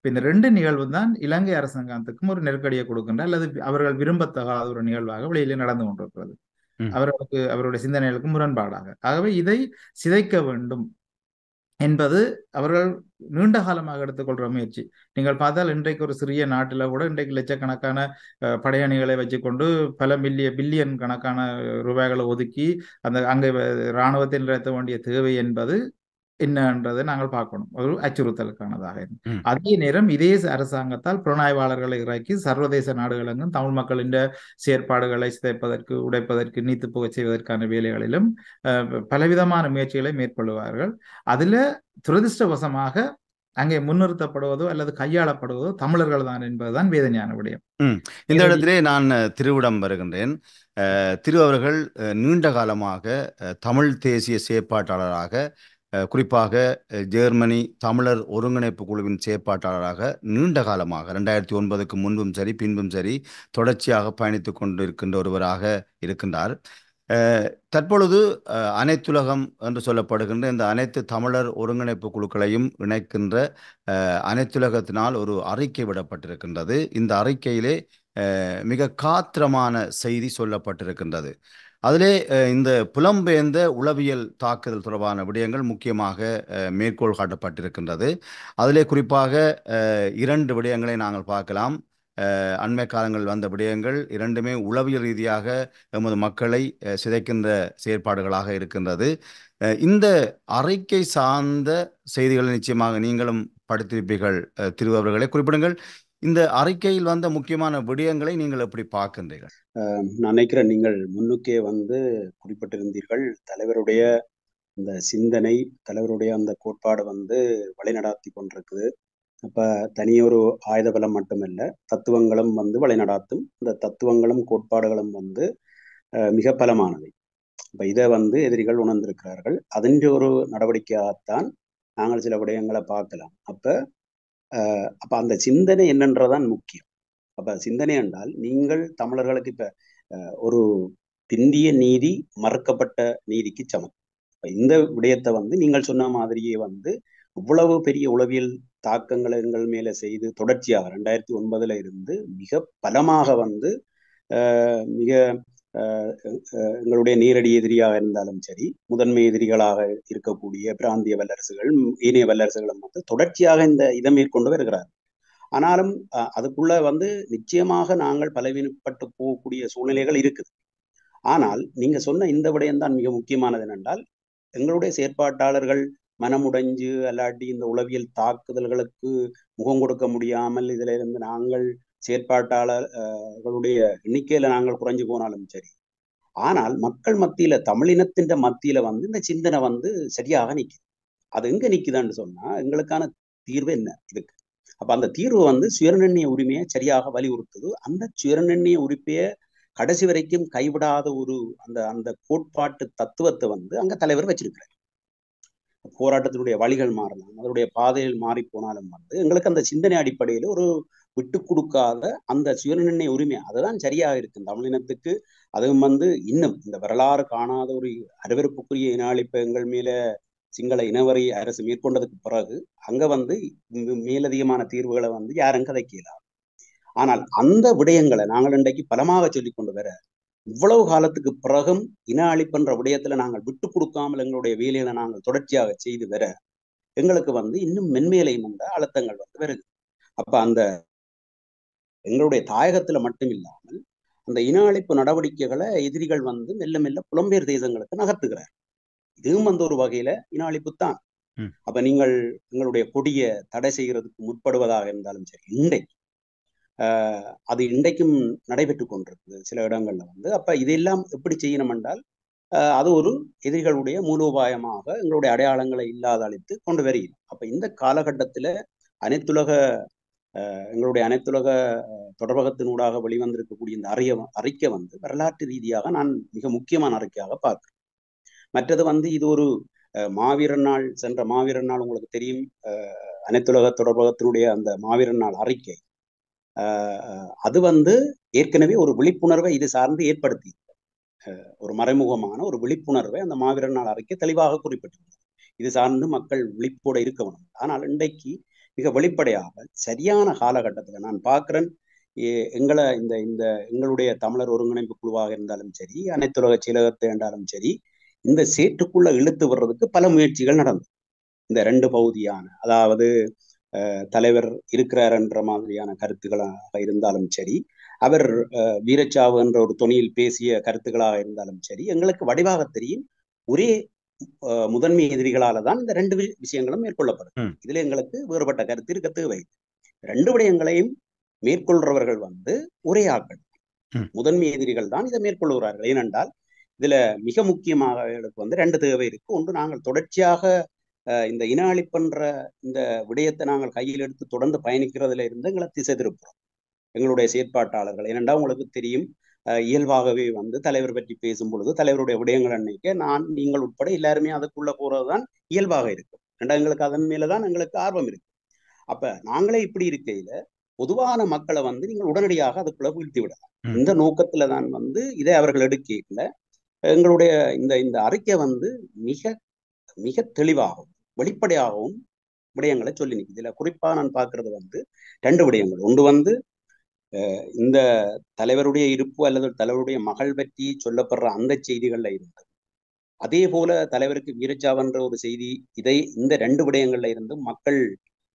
இந்த ரெண்டு நிகழ்வு தான் இலங்கை அரசாங்கத்துக்கும் ஒரு நெருக்கடியை கொடுக்கின்ற அல்லது அவர்கள் விரும்பத்தகாத ஒரு நிகழ்வாக வெளியில நடந்து கொண்டிருக்கிறது அவர்களுக்கு அவருடைய சிந்தனைகளுக்கு முரண்பாடாக ஆகவே இதை சிதைக்க வேண்டும் என்பது அவர்கள் நீண்ட காலமாக எடுத்துக்கொள்ற முயற்சி நீங்கள் பார்த்தால் இன்றைக்கு ஒரு சிறிய நாட்டில் கூட இன்றைக்கு லட்சக்கணக்கான படையணிகளை வச்சுக்கொண்டு பல மில்லிய பில்லியன் கணக்கான ரூபாய்களை ஒதுக்கி அந்த அங்கே இராணுவத்தை நிறுத்த வேண்டிய தேவை என்பது என்னன்றதை நாங்கள் பார்க்கணும் ஒரு அச்சுறுத்தலுக்கானதாக இருக்கும் அதே நேரம் இதே அரசாங்கத்தால் புலனாய்வாளர்களை இறக்கி சர்வதேச நாடுகளும் தமிழ் மக்களின் செயற்பாடுகளை சிதைப்பதற்கு உடைப்பதற்கு நீத்து புகை செய்வதற்கான வேலைகளிலும் பலவிதமான முயற்சிகளை மேற்கொள்வார்கள் அதுல துரதிருஷ்டவசமாக அங்கே முன்னிறுத்தப்படுவதோ அல்லது கையாளப்படுவதோ தமிழர்கள் தான் என்பதுதான் வேதனையான விடயம் இந்த இடத்திலே நான் திருவிடம் வருகின்றேன் திரு அவர்கள் நீண்ட காலமாக தமிழ் தேசிய செயற்பாட்டாளராக குறிப்பாக ஜெர்மனி தமிழர் ஒருங்கிணைப்பு குழுவின் செயற்பாட்டாளராக நீண்ட காலமாக ரெண்டாயிரத்தி ஒன்பதுக்கு முன்பும் சரி பின்பும் சரி தொடர்ச்சியாக பயணித்து கொண்டிருக்கின்ற ஒருவராக இருக்கின்றார் தற்பொழுது அனைத்துலகம் என்று சொல்லப்படுகின்ற இந்த அனைத்து தமிழர் ஒருங்கிணைப்பு குழுக்களையும் இணைக்கின்ற அனைத்துலகத்தினால் ஒரு அறிக்கை விடப்பட்டிருக்கின்றது இந்த அறிக்கையிலே மிக காத்திரமான செய்தி சொல்லப்பட்டிருக்கின்றது அதிலே இந்த புலம்பெயர்ந்த உளவியல் தாக்குதல் தொடர்பான விடயங்கள் முக்கியமாக மேற்கோள் காட்டப்பட்டிருக்கின்றது அதிலே குறிப்பாக இரண்டு விடயங்களை நாங்கள் பார்க்கலாம் அண்மை காலங்களில் வந்த விடயங்கள் இரண்டுமே உளவியல் ரீதியாக எமது மக்களை சிதைக்கின்ற செயற்பாடுகளாக இருக்கின்றது இந்த அறிக்கை சார்ந்த செய்திகளை நிச்சயமாக நீங்களும் படித்திருப்பீர்கள் திருவர்களை குறிப்பிடுங்கள் இந்த அறிக்கையில் வந்த முக்கியமான விடயங்களை நீங்கள் எப்படி பார்க்கின்றீர்கள் நான் நினைக்கிறேன் நீங்கள் முன்னுக்கே வந்து குறிப்பிட்டிருந்தீர்கள் தலைவருடைய இந்த சிந்தனை தலைவருடைய அந்த கோட்பாடு வந்து வழிநடாத்தி கொண்டிருக்குது அப்ப தனியொரு ஆயுத பலம் மட்டுமல்ல தத்துவங்களும் வந்து வழிநடாத்தும் இந்த தத்துவங்களும் கோட்பாடுகளும் வந்து மிக பலமானவை இப்போ இதை வந்து எதிரிகள் உணர்ந்திருக்கிறார்கள் அதன் ஒரு நடவடிக்கையாகத்தான் நாங்கள் சில விடயங்களை பார்க்கலாம் அப்ப அப்ப அந்த சிந்தனை என்னன்றதான் முக்கியம் அப்ப சிந்தனை என்றால் நீங்கள் தமிழர்களுக்கு இப்ப ஒரு பிந்திய நீதி மறுக்கப்பட்ட நீதிக்கு சமம் இந்த விடயத்தை வந்து நீங்கள் சொன்ன மாதிரியே வந்து இவ்வளவு பெரிய உளவியல் தாக்கங்கள் எங்கள் மேல செய்து தொடர்ச்சியாக ரெண்டாயிரத்தி ஒன்பதுல இருந்து மிக பலமாக வந்து மிக எங்களுடைய நேரடி எதிரியாக இருந்தாலும் சரி முதன்மை எதிரிகளாக இருக்கக்கூடிய பிராந்திய வல்லரசுகள் ஏனைய வல்லரசுகளும் வந்து தொடர்ச்சியாக இந்த இதை மேற்கொண்டு வருகிறார் ஆனாலும் அதுக்குள்ள வந்து நிச்சயமாக நாங்கள் பலவீனப்பட்டு போகக்கூடிய சூழ்நிலைகள் இருக்குது ஆனால் நீங்க சொன்ன இந்த தான் மிக முக்கியமானது என்னென்றால் எங்களுடைய செயற்பாட்டாளர்கள் மனமுடைஞ்சு அல்லாட்டி இந்த உளவியல் தாக்குதல்களுக்கு முகம் கொடுக்க முடியாமல் இதுல இருந்து நாங்கள் செயற்பாட்டாளர்களுடைய எண்ணிக்கையில நாங்கள் குறைஞ்சு போனாலும் சரி ஆனால் மக்கள் மத்தியில தமிழினத்தின் மத்தியில வந்து இந்த சிந்தனை வந்து சரியாக நிற்குது அது எங்க நிற்குதான்னு சொன்னா எங்களுக்கான தீர்வு என்ன இதுக்கு அப்ப அந்த தீர்வு வந்து சுயநிர்ணய உரிமையை சரியாக வலியுறுத்துது அந்த சுயநிர்ணய உரிமையை கடைசி வரைக்கும் கைவிடாத ஒரு அந்த அந்த கோட்பாட்டு தத்துவத்தை வந்து அங்க தலைவர் வச்சிருக்கிறார் போராட்டத்தினுடைய வழிகள் மாறலாம் அதனுடைய பாதைகள் மாறி போனாலும் வந்து எங்களுக்கு அந்த சிந்தனை அடிப்படையில் ஒரு விட்டு கொடுக்காத அந்த சுயநிர்ணய உரிமை அதுதான் சரியா இருக்கு தமிழினத்துக்கு அதுவும் வந்து இன்னும் இந்த வரலாறு காணாத ஒரு அரவேற்புக்குரிய இனாளிப்பங்கள் மேல சிங்கள இனவரி அரசு மேற்கொண்டதுக்கு பிறகு அங்க வந்து மேலதிகமான தீர்வுகளை வந்து யாரும் கதைக்கலாம் ஆனால் அந்த விடயங்களை நாங்கள் இன்றைக்கு பலமாக சொல்லி கொண்டு வர இவ்வளவு காலத்துக்கு பிறகும் இன அழிப்புன்ற விடயத்துல நாங்கள் விட்டு கொடுக்காமல் எங்களுடைய வேலையில நாங்கள் தொடர்ச்சியாக செய்து வர எங்களுக்கு வந்து இன்னும் மென்மேலையும் வந்த அழுத்தங்கள் வந்து வருது அப்ப அந்த எங்களுடைய தாயகத்துல மட்டும் இல்லாமல் அந்த இன அழிப்பு நடவடிக்கைகளை எதிரிகள் வந்து மெல்ல மெல்ல புலம்பெயர் தேசங்களுக்கு நகர்த்துகிறார் இதுவும் அந்த ஒரு வகையில இன அழிப்பு தான் அப்ப நீங்கள் எங்களுடைய கொடிய தடை செய்கிறதுக்கு முற்படுவதாக இருந்தாலும் சரி இன்றைக்கு அது இன்றைக்கும் நடைபெற்று கொண்டிருக்குது சில இடங்கள்ல வந்து அப்ப இதெல்லாம் எப்படி செய்யணும் என்றால் அது ஒரு எதிரிகளுடைய மூலோபாயமாக எங்களுடைய அடையாளங்களை இல்லாத அழித்து கொண்டு வருகிறோம் அப்ப இந்த காலகட்டத்துல அனைத்துலக எங்களுடைய அனைத்துலக தொடர்பகத்தினூடாக வெளிவந்திருக்கக்கூடிய இந்த அறிய அறிக்கை வந்து வரலாற்று ரீதியாக நான் மிக முக்கியமான அறிக்கையாக பார்க்கிறேன் மற்றது வந்து இது ஒரு மாவீரன் நாள் சென்ற மாவீரன் நாள் உங்களுக்கு தெரியும் அனைத்துலக தொடர்பகத்தினுடைய அந்த மாவீரன் நாள் அறிக்கை அது வந்து ஏற்கனவே ஒரு விழிப்புணர்வை இது சார்ந்து ஏற்படுத்தி ஒரு மறைமுகமான ஒரு விழிப்புணர்வை அந்த மாவீரன் நாள் அறிக்கை தெளிவாக குறிப்பிட்டிருந்தது இது சார்ந்து மக்கள் விழிப்போடு இருக்க வேண்டும் ஆனால் இன்றைக்கு மிக வெளிப்படையாக சரியான காலகட்டத்தில் நான் பார்க்குறேன் எங்களை இந்த இந்த எங்களுடைய தமிழர் ஒருங்கிணைப்பு குழுவாக இருந்தாலும் சரி அனைத்துலக செயலகத்தை என்றாலும் சரி இந்த சேற்றுக்குள்ள இழுத்து வர்றதுக்கு பல முயற்சிகள் நடந்தது இந்த ரெண்டு பகுதியான அதாவது தலைவர் இருக்கிறார் என்ற மாதிரியான கருத்துக்களாக இருந்தாலும் சரி அவர் வீரச்சாவு என்ற ஒரு துணியில் பேசிய கருத்துக்களாக இருந்தாலும் சரி எங்களுக்கு வடிவாக தெரியும் ஒரே முதன்மை எதிரிகளால தான் இந்த ரெண்டு விஷயங்களும் மேற்கொள்ளப்படும் இதுல எங்களுக்கு வேறுபட்ட கருத்து இருக்க தேவை ரெண்டு விடயங்களையும் மேற்கொள்றவர்கள் வந்து ஒரே ஆக்கள் முதன்மை எதிரிகள் தான் இதை மேற்கொள்கிறார்கள் ஏனென்றால் இதுல மிக முக்கியமாக எங்களுக்கு வந்து ரெண்டு தேவை இருக்கு ஒன்று நாங்கள் தொடர்ச்சியாக இந்த இன அழிப்புன்ற இந்த விடயத்தை நாங்கள் கையில் எடுத்து தொடர்ந்து பயணிக்கிறதுல இருந்து எங்களை திசை திருப்புறோம் எங்களுடைய செயற்பாட்டாளர்கள் ஏனென்றால் உங்களுக்கு தெரியும் இயல்பாகவே வந்து தலைவர் பற்றி பேசும் பொழுது தலைவருடைய விடயங்கள் அன்னைக்கு நான் நீங்கள் உட்பட எல்லாருமே அதுக்குள்ள போறதுதான் இயல்பாக இருக்கும் ரெண்டா எங்களுக்கு அதன் மேலதான் எங்களுக்கு ஆர்வம் இருக்கு அப்ப நாங்களே இப்படி இருக்கையில பொதுவான மக்களை வந்து நீங்கள் உடனடியாக அதுக்குள்ள வீழ்த்தி விடலாம் இந்த நோக்கத்துல தான் வந்து இதை அவர்கள் எடுக்கல எங்களுடைய இந்த இந்த அறிக்கை வந்து மிக மிக தெளிவாகவும் வெளிப்படையாகவும் விடயங்களை சொல்லி நிற்குது இதுல குறிப்பா நான் பாக்குறது வந்து ரெண்டு விடயங்கள் ஒன்று வந்து இந்த தலைவருடைய இருப்பு அல்லது தலைவருடைய மகள் பற்றி சொல்லப்படுற அந்த செய்திகள்ல இருந்து அதே போல தலைவருக்கு வீரச்சாவன்ற ஒரு செய்தி இதை இந்த ரெண்டு விடயங்கள்ல இருந்து மக்கள்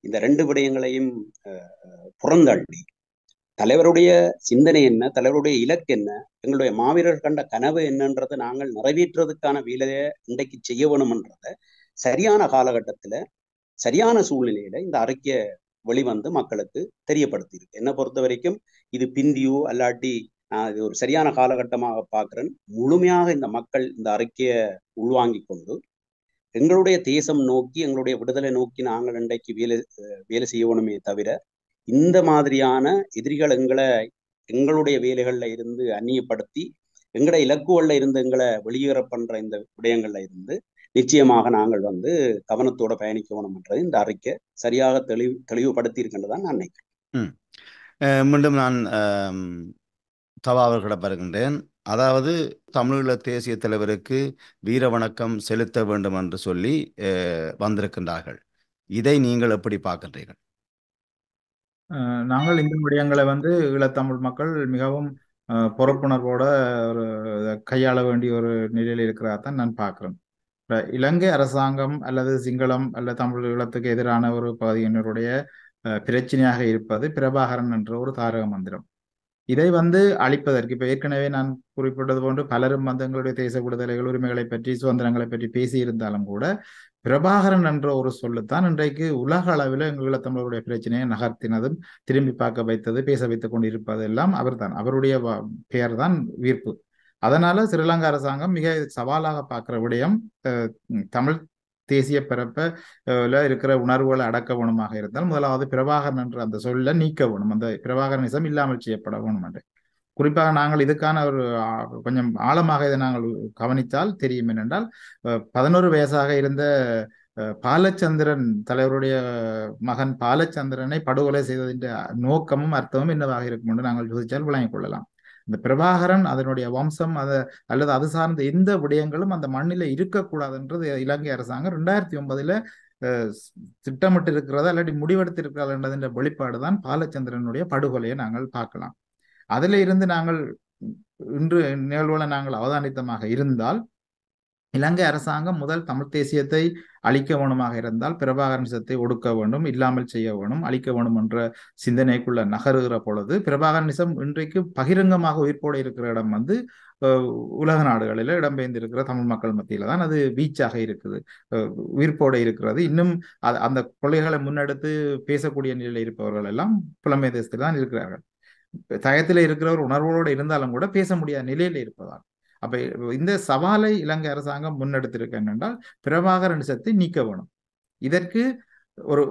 இந்த ரெண்டு விடயங்களையும் புறந்தள்ளி தலைவருடைய சிந்தனை என்ன தலைவருடைய இலக்கு என்ன எங்களுடைய மாவீரர் கண்ட கனவு என்னன்றதை நாங்கள் நிறைவேற்றுறதுக்கான வேலையை இன்றைக்கு செய்ய வேணும்ன்றத சரியான காலகட்டத்துல சரியான சூழ்நிலையில இந்த அறிக்கையை வெளிவந்து மக்களுக்கு தெரியப்படுத்தியிருக்கு என்னை பொறுத்த வரைக்கும் இது பிந்தியோ அல்லாட்டி நான் இது ஒரு சரியான காலகட்டமாக பார்க்குறேன் முழுமையாக இந்த மக்கள் இந்த அறிக்கையை உள்வாங்கி கொண்டு எங்களுடைய தேசம் நோக்கி எங்களுடைய விடுதலை நோக்கி நாங்கள் இன்றைக்கு வேலை வேலை செய்யணுமே தவிர இந்த மாதிரியான எதிரிகள் எங்களை எங்களுடைய வேலைகளில் இருந்து அந்நியப்படுத்தி எங்களை இலக்குகளில் இருந்து எங்களை வெளியேற பண்ற இந்த விடயங்கள்ல இருந்து நிச்சயமாக நாங்கள் வந்து கவனத்தோட பயணிக்கணும் என்றதை இந்த அறிக்கை சரியாக தெளிவு தெளிவுபடுத்தி இருக்கின்றதான் நான் நினைக்கிறேன் மீண்டும் நான் தவா அவர்களிடம் வருகின்றேன் அதாவது தமிழீழ தேசிய தலைவருக்கு வீர வணக்கம் செலுத்த வேண்டும் என்று சொல்லி வந்திருக்கின்றார்கள் இதை நீங்கள் எப்படி பார்க்கின்றீர்கள் நாங்கள் இந்த முடியங்களை வந்து ஈழத்தமிழ் மக்கள் மிகவும் பொறுப்புணர்வோட ஒரு கையாள வேண்டிய ஒரு நிலையில் இருக்கிறதா தான் நான் பார்க்குறேன் இலங்கை அரசாங்கம் அல்லது சிங்களம் அல்லது தமிழ் ஈழத்துக்கு எதிரான ஒரு பகுதியினருடைய பிரச்சனையாக இருப்பது பிரபாகரன் என்ற ஒரு தாரக மந்திரம் இதை வந்து அழிப்பதற்கு இப்போ ஏற்கனவே நான் குறிப்பிட்டது போன்று பலரும் வந்து எங்களுடைய தேச விடுதலைகள் உரிமைகளை பற்றி சுதந்திரங்களை பற்றி பேசியிருந்தாலும் கூட பிரபாகரன் என்ற ஒரு சொல்லுத்தான் இன்றைக்கு உலக அளவில் எங்கள் தமிழருடைய பிரச்சனையை நகர்த்தினதும் திரும்பி பார்க்க வைத்தது பேச வைத்துக் கொண்டு இருப்பது எல்லாம் அவர்தான் அவருடைய பெயர் தான் வீர்ப்பு அதனால ஸ்ரீலங்கா அரசாங்கம் மிக சவாலாக பார்க்குற விடயம் தமிழ் தேசிய பிறப்பில் இருக்கிற உணர்வுகளை அடக்க வேணுமாக இருந்தால் முதலாவது பிரபாகரன் என்ற அந்த சொல்ல நீக்க வேணும் அந்த இசம் இல்லாமல் செய்யப்பட வேணும் என்று குறிப்பாக நாங்கள் இதுக்கான ஒரு கொஞ்சம் ஆழமாக இதை நாங்கள் கவனித்தால் தெரியும் என்னென்றால் பதினோரு வயசாக இருந்த பாலச்சந்திரன் தலைவருடைய மகன் பாலச்சந்திரனை படுகொலை செய்ததின் நோக்கமும் அர்த்தமும் என்னவாக இருக்கும் என்று நாங்கள் யோசித்தால் விளங்கிக் கொள்ளலாம் இந்த பிரபாகரன் அதனுடைய வம்சம் அதை அல்லது அது சார்ந்த எந்த விடயங்களும் அந்த மண்ணில இருக்கக்கூடாதுன்றது இலங்கை அரசாங்கம் ரெண்டாயிரத்தி ஒன்பதுல திட்டமிட்டு இருக்கிறதா இல்லாட்டி முடிவெடுத்திருக்கிறதா என்ற வெளிப்பாடு தான் பாலச்சந்திரனுடைய படுகொலையை நாங்கள் பார்க்கலாம் அதுல இருந்து நாங்கள் இன்று நிகழ்வுல நாங்கள் அவதானித்தமாக இருந்தால் இலங்கை அரசாங்கம் முதல் தமிழ் தேசியத்தை அழிக்க வேணுமாக இருந்தால் நிசத்தை ஒடுக்க வேண்டும் இல்லாமல் செய்ய வேணும் அழிக்க வேண்டும் என்ற சிந்தனைக்குள்ள நகருகிற பொழுது நிசம் இன்றைக்கு பகிரங்கமாக உயிர்ப்போடு இருக்கிற இடம் வந்து உலக நாடுகளில் இடம்பெயர்ந்திருக்கிற தமிழ் மக்கள் மத்தியில தான் அது வீச்சாக இருக்குது உயிர்ப்போடு இருக்கிறது இன்னும் அந்த கொள்கைகளை முன்னெடுத்து பேசக்கூடிய நிலையில் இருப்பவர்கள் எல்லாம் புலமை தேசத்தில் தான் இருக்கிறார்கள் தயத்தில் இருக்கிறவர் உணர்வோடு இருந்தாலும் கூட பேச முடியாத நிலையில் இருப்பதால் அப்ப இந்த சவாலை இலங்கை அரசாங்கம் முன்னெடுத்திருக்க என்னென்றால் பிரபாகரன் சக்தி நீக்க வேணும் இதற்கு ஒரு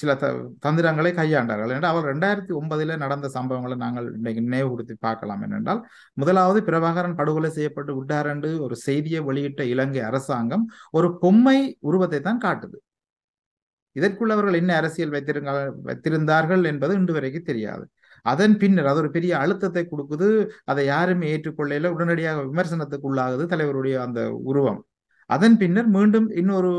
சில த தந்திரங்களை கையாண்டார்கள் என்றால் அவர் ரெண்டாயிரத்தி ஒன்பதுல நடந்த சம்பவங்களை நாங்கள் இன்னைக்கு நினைவுபடுத்தி பார்க்கலாம் என்னென்றால் முதலாவது பிரபாகரன் படுகொலை செய்யப்பட்டு விட்டார் என்று ஒரு செய்தியை வெளியிட்ட இலங்கை அரசாங்கம் ஒரு பொம்மை உருவத்தை தான் காட்டுது இதற்குள்ளவர்கள் என்ன அரசியல் வைத்திருங்க வைத்திருந்தார்கள் என்பது இன்று வரைக்கும் தெரியாது அதன் பின்னர் அது ஒரு பெரிய அழுத்தத்தை கொடுக்குது அதை யாருமே ஏற்றுக்கொள்ளையில உடனடியாக விமர்சனத்துக்குள்ளாகுது தலைவருடைய அந்த உருவம் அதன் பின்னர் மீண்டும் இன்னொரு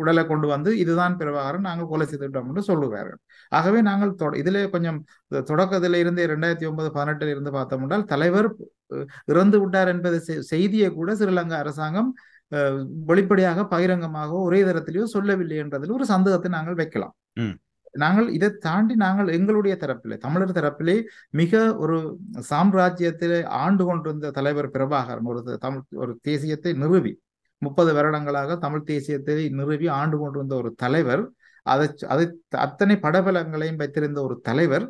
உடலை கொண்டு வந்து இதுதான் பிரபாகரன் நாங்கள் கொலை செய்து விட்டோம் என்று சொல்லுகிறார்கள் ஆகவே நாங்கள் இதிலே கொஞ்சம் தொடக்கத்தில் இருந்து இரண்டாயிரத்தி ஒன்பது பதினெட்டில் இருந்து பார்த்தோம் என்றால் தலைவர் இறந்து விட்டார் என்பது செய்தியை கூட ஸ்ரீலங்கா அரசாங்கம் வெளிப்படையாக பகிரங்கமாக ஒரே தரத்திலேயோ சொல்லவில்லை என்றதில் ஒரு சந்தேகத்தை நாங்கள் வைக்கலாம் நாங்கள் இதை தாண்டி நாங்கள் எங்களுடைய தரப்பிலே தமிழர் தரப்பிலே மிக ஒரு சாம்ராஜ்யத்திலே ஆண்டு கொண்டிருந்த தலைவர் பிரபாகரன் ஒரு தமிழ் ஒரு தேசியத்தை நிறுவி முப்பது வருடங்களாக தமிழ் தேசியத்தை நிறுவி ஆண்டு கொண்டிருந்த ஒரு தலைவர் அதை அதை அத்தனை படபலங்களையும் வைத்திருந்த ஒரு தலைவர்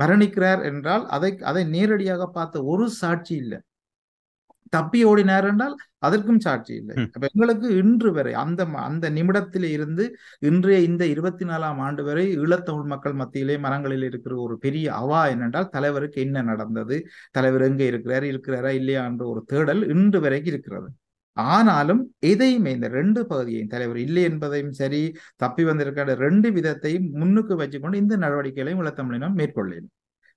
மரணிக்கிறார் என்றால் அதை அதை நேரடியாக பார்த்த ஒரு சாட்சி இல்லை தப்பி ஓடினார் என்றால் அதற்கும் சாட்சி இல்லை அப்ப எங்களுக்கு இன்று வரை அந்த அந்த நிமிடத்தில் இருந்து இன்றைய இந்த இருபத்தி நாலாம் ஆண்டு வரை ஈழத்தமிழ் மக்கள் மத்தியிலே மரங்களில் இருக்கிற ஒரு பெரிய அவா என்னென்றால் தலைவருக்கு என்ன நடந்தது தலைவர் எங்க இருக்கிறார் இருக்கிறாரா இல்லையா என்ற ஒரு தேடல் இன்று வரைக்கும் இருக்கிறது ஆனாலும் எதையுமே இந்த ரெண்டு பகுதியையும் தலைவர் இல்லை என்பதையும் சரி தப்பி வந்திருக்கிற ரெண்டு விதத்தையும் முன்னுக்கு வச்சுக்கொண்டு இந்த நடவடிக்கைகளையும் ஈழத்தமிழினம் மேற்கொள்ளேன்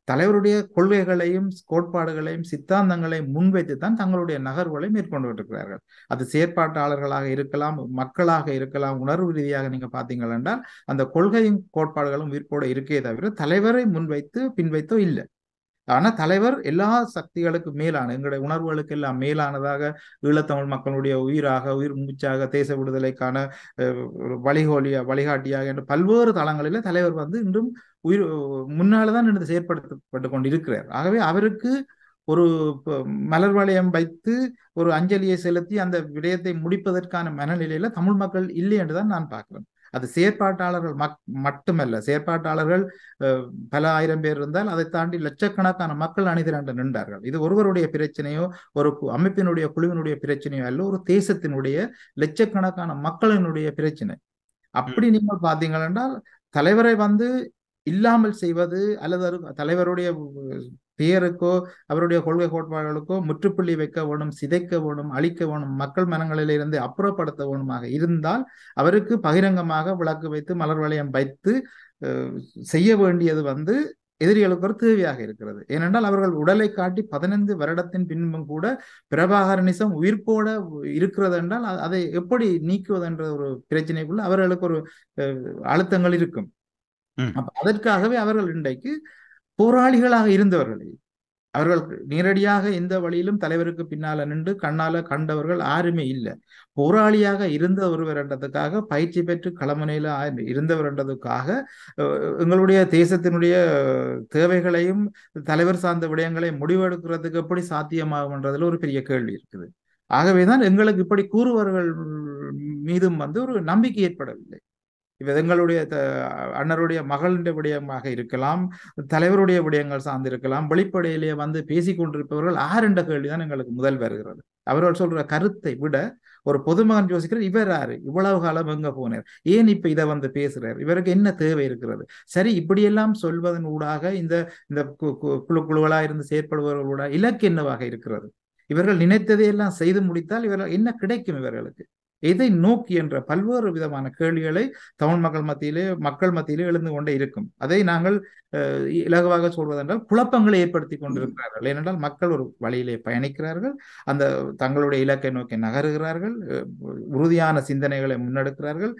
தலைவருடைய கொள்கைகளையும் கோட்பாடுகளையும் சித்தாந்தங்களையும் முன்வைத்து தான் தங்களுடைய நகர்வுகளை மேற்கொண்டு இருக்கிறார்கள் அது செயற்பாட்டாளர்களாக இருக்கலாம் மக்களாக இருக்கலாம் உணர்வு ரீதியாக நீங்க பாத்தீங்கள் என்றால் அந்த கொள்கையும் கோட்பாடுகளும் உயிர்ப்போட இருக்கே தவிர தலைவரை முன்வைத்து பின்வைத்தோ இல்லை ஆனா தலைவர் எல்லா சக்திகளுக்கு மேலான எங்களுடைய உணர்வுகளுக்கு எல்லாம் மேலானதாக ஈழத்தமிழ் மக்களுடைய உயிராக உயிர் மூச்சாக தேச விடுதலைக்கான வழிகோலியா வழிகாட்டியாக என்ற பல்வேறு தளங்களில தலைவர் வந்து இன்றும் உயிர் முன்னாலதான் நடந்து செயற்படுத்தப்பட்டு கொண்டு இருக்கிறார் ஆகவே அவருக்கு ஒரு மலர் வளையம் வைத்து ஒரு அஞ்சலியை செலுத்தி அந்த விடயத்தை முடிப்பதற்கான மனநிலையில தமிழ் மக்கள் இல்லை என்றுதான் நான் பார்க்கிறேன் அது செயற்பாட்டாளர்கள் மக் மட்டுமல்ல செயற்பாட்டாளர்கள் பல ஆயிரம் பேர் இருந்தால் அதை தாண்டி லட்சக்கணக்கான மக்கள் அணிதிரண்டு நின்றார்கள் இது ஒருவருடைய பிரச்சனையோ ஒரு அமைப்பினுடைய குழுவினுடைய பிரச்சனையோ அல்ல ஒரு தேசத்தினுடைய லட்சக்கணக்கான மக்களினுடைய பிரச்சனை அப்படி நீங்கள் பார்த்தீங்கள் என்றால் தலைவரை வந்து இல்லாமல் செய்வது அல்லது தலைவருடைய பெயருக்கோ அவருடைய கொள்கை கோட்பாடுகளுக்கோ முற்றுப்புள்ளி வைக்க வேணும் சிதைக்க வேணும் அழிக்க வேணும் மக்கள் மனங்களிலிருந்து அப்புறப்படுத்த வேணுமாக இருந்தால் அவருக்கு பகிரங்கமாக விளக்கு வைத்து மலர் வளையம் வைத்து செய்ய வேண்டியது வந்து எதிரிகளுக்கு ஒரு தேவையாக இருக்கிறது ஏனென்றால் அவர்கள் உடலை காட்டி பதினைந்து வருடத்தின் பின்பும் கூட பிரபாகரணிசம் உயிர்ப்போட இருக்கிறது என்றால் அதை எப்படி நீக்குவது என்ற ஒரு பிரச்சனைக்குள்ள அவர்களுக்கு ஒரு அழுத்தங்கள் இருக்கும் அதற்காகவே அவர்கள் இன்றைக்கு போராளிகளாக இருந்தவர்களே அவர்கள் நேரடியாக எந்த வழியிலும் தலைவருக்கு பின்னால நின்று கண்ணால கண்டவர்கள் யாருமே இல்லை போராளியாக இருந்த ஒருவர் என்றதுக்காக பயிற்சி பெற்று களமனையில இருந்தவர் என்றதுக்காக எங்களுடைய தேசத்தினுடைய தேவைகளையும் தலைவர் சார்ந்த விடயங்களையும் முடிவெடுக்கிறதுக்கு எப்படி சாத்தியமாகும்ன்றதுல ஒரு பெரிய கேள்வி இருக்குது ஆகவேதான் எங்களுக்கு இப்படி கூறுவர்கள் மீதும் வந்து ஒரு நம்பிக்கை ஏற்படவில்லை இவை எங்களுடைய அண்ணருடைய மகளுடைய விடயமாக இருக்கலாம் தலைவருடைய விடயங்கள் சார்ந்து இருக்கலாம் வெளிப்படையிலேயே வந்து பேசி கொண்டிருப்பவர்கள் ஆறு என்ற கேள்விதான் எங்களுக்கு முதல் வருகிறது அவர்கள் சொல்ற கருத்தை விட ஒரு பொதுமகன் யோசிக்கிறார் இவர் யாரு இவ்வளவு காலம் எங்க போனார் ஏன் இப்ப இதை வந்து பேசுறார் இவருக்கு என்ன தேவை இருக்கிறது சரி இப்படியெல்லாம் சொல்வதன் ஊடாக இந்த இந்த குழு குழுவலா இருந்து செயற்படுபவர்களோட இலக்கு என்னவாக இருக்கிறது இவர்கள் நினைத்ததையெல்லாம் செய்து முடித்தால் இவர்கள் என்ன கிடைக்கும் இவர்களுக்கு எதை நோக்கி என்ற பல்வேறு விதமான கேள்விகளை தமிழ் மக்கள் மத்தியிலே மக்கள் மத்தியிலே எழுந்து கொண்டே இருக்கும் அதை நாங்கள் இலகுவாக சொல்வதென்றால் குழப்பங்களை ஏற்படுத்தி கொண்டிருக்கிறார்கள் ஏனென்றால் மக்கள் ஒரு வழியிலே பயணிக்கிறார்கள் அந்த தங்களுடைய இலக்கை நோக்கி நகருகிறார்கள் உறுதியான சிந்தனைகளை முன்னெடுக்கிறார்கள்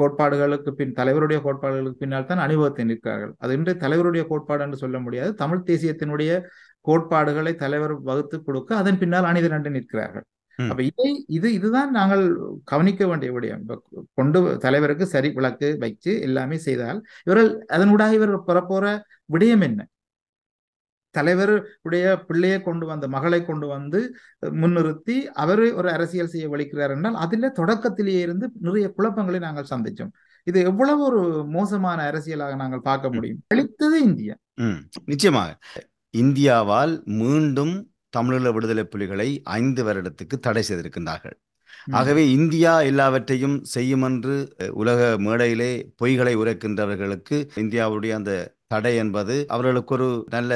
கோட்பாடுகளுக்கு பின் தலைவருடைய கோட்பாடுகளுக்கு பின்னால் தான் அனுபவத்தை நிற்கிறார்கள் அது இன்று தலைவருடைய கோட்பாடு என்று சொல்ல முடியாது தமிழ் தேசியத்தினுடைய கோட்பாடுகளை தலைவர் வகுத்து கொடுக்க அதன் பின்னால் அணிதிரண்டு நிற்கிறார்கள் அப்ப இதை இது இதுதான் நாங்கள் கவனிக்க வேண்டிய விடயம் இப்ப கொண்டு தலைவருக்கு சரி விளக்கு வைச்சு எல்லாமே செய்தால் இவர்கள் அதனூடாக இவர்கள் பெறப்போற விடயம் என்ன தலைவர் உடைய பிள்ளையை கொண்டு வந்த மகளை கொண்டு வந்து முன்னிறுத்தி அவர் ஒரு அரசியல் செய்ய வலிக்கிறார் என்றால் அதில் தொடக்கத்திலேயே இருந்து நிறைய குழப்பங்களை நாங்கள் சந்திச்சோம் இது எவ்வளவு ஒரு மோசமான அரசியலாக நாங்கள் பார்க்க முடியும் அளித்தது இந்தியா நிச்சயமாக இந்தியாவால் மீண்டும் தமிழீழ விடுதலை புலிகளை ஐந்து வருடத்துக்கு தடை செய்திருக்கின்றார்கள் ஆகவே இந்தியா எல்லாவற்றையும் செய்யும் என்று உலக மேடையிலே பொய்களை உரைக்கின்றவர்களுக்கு இந்தியாவுடைய அந்த தடை என்பது அவர்களுக்கு ஒரு நல்ல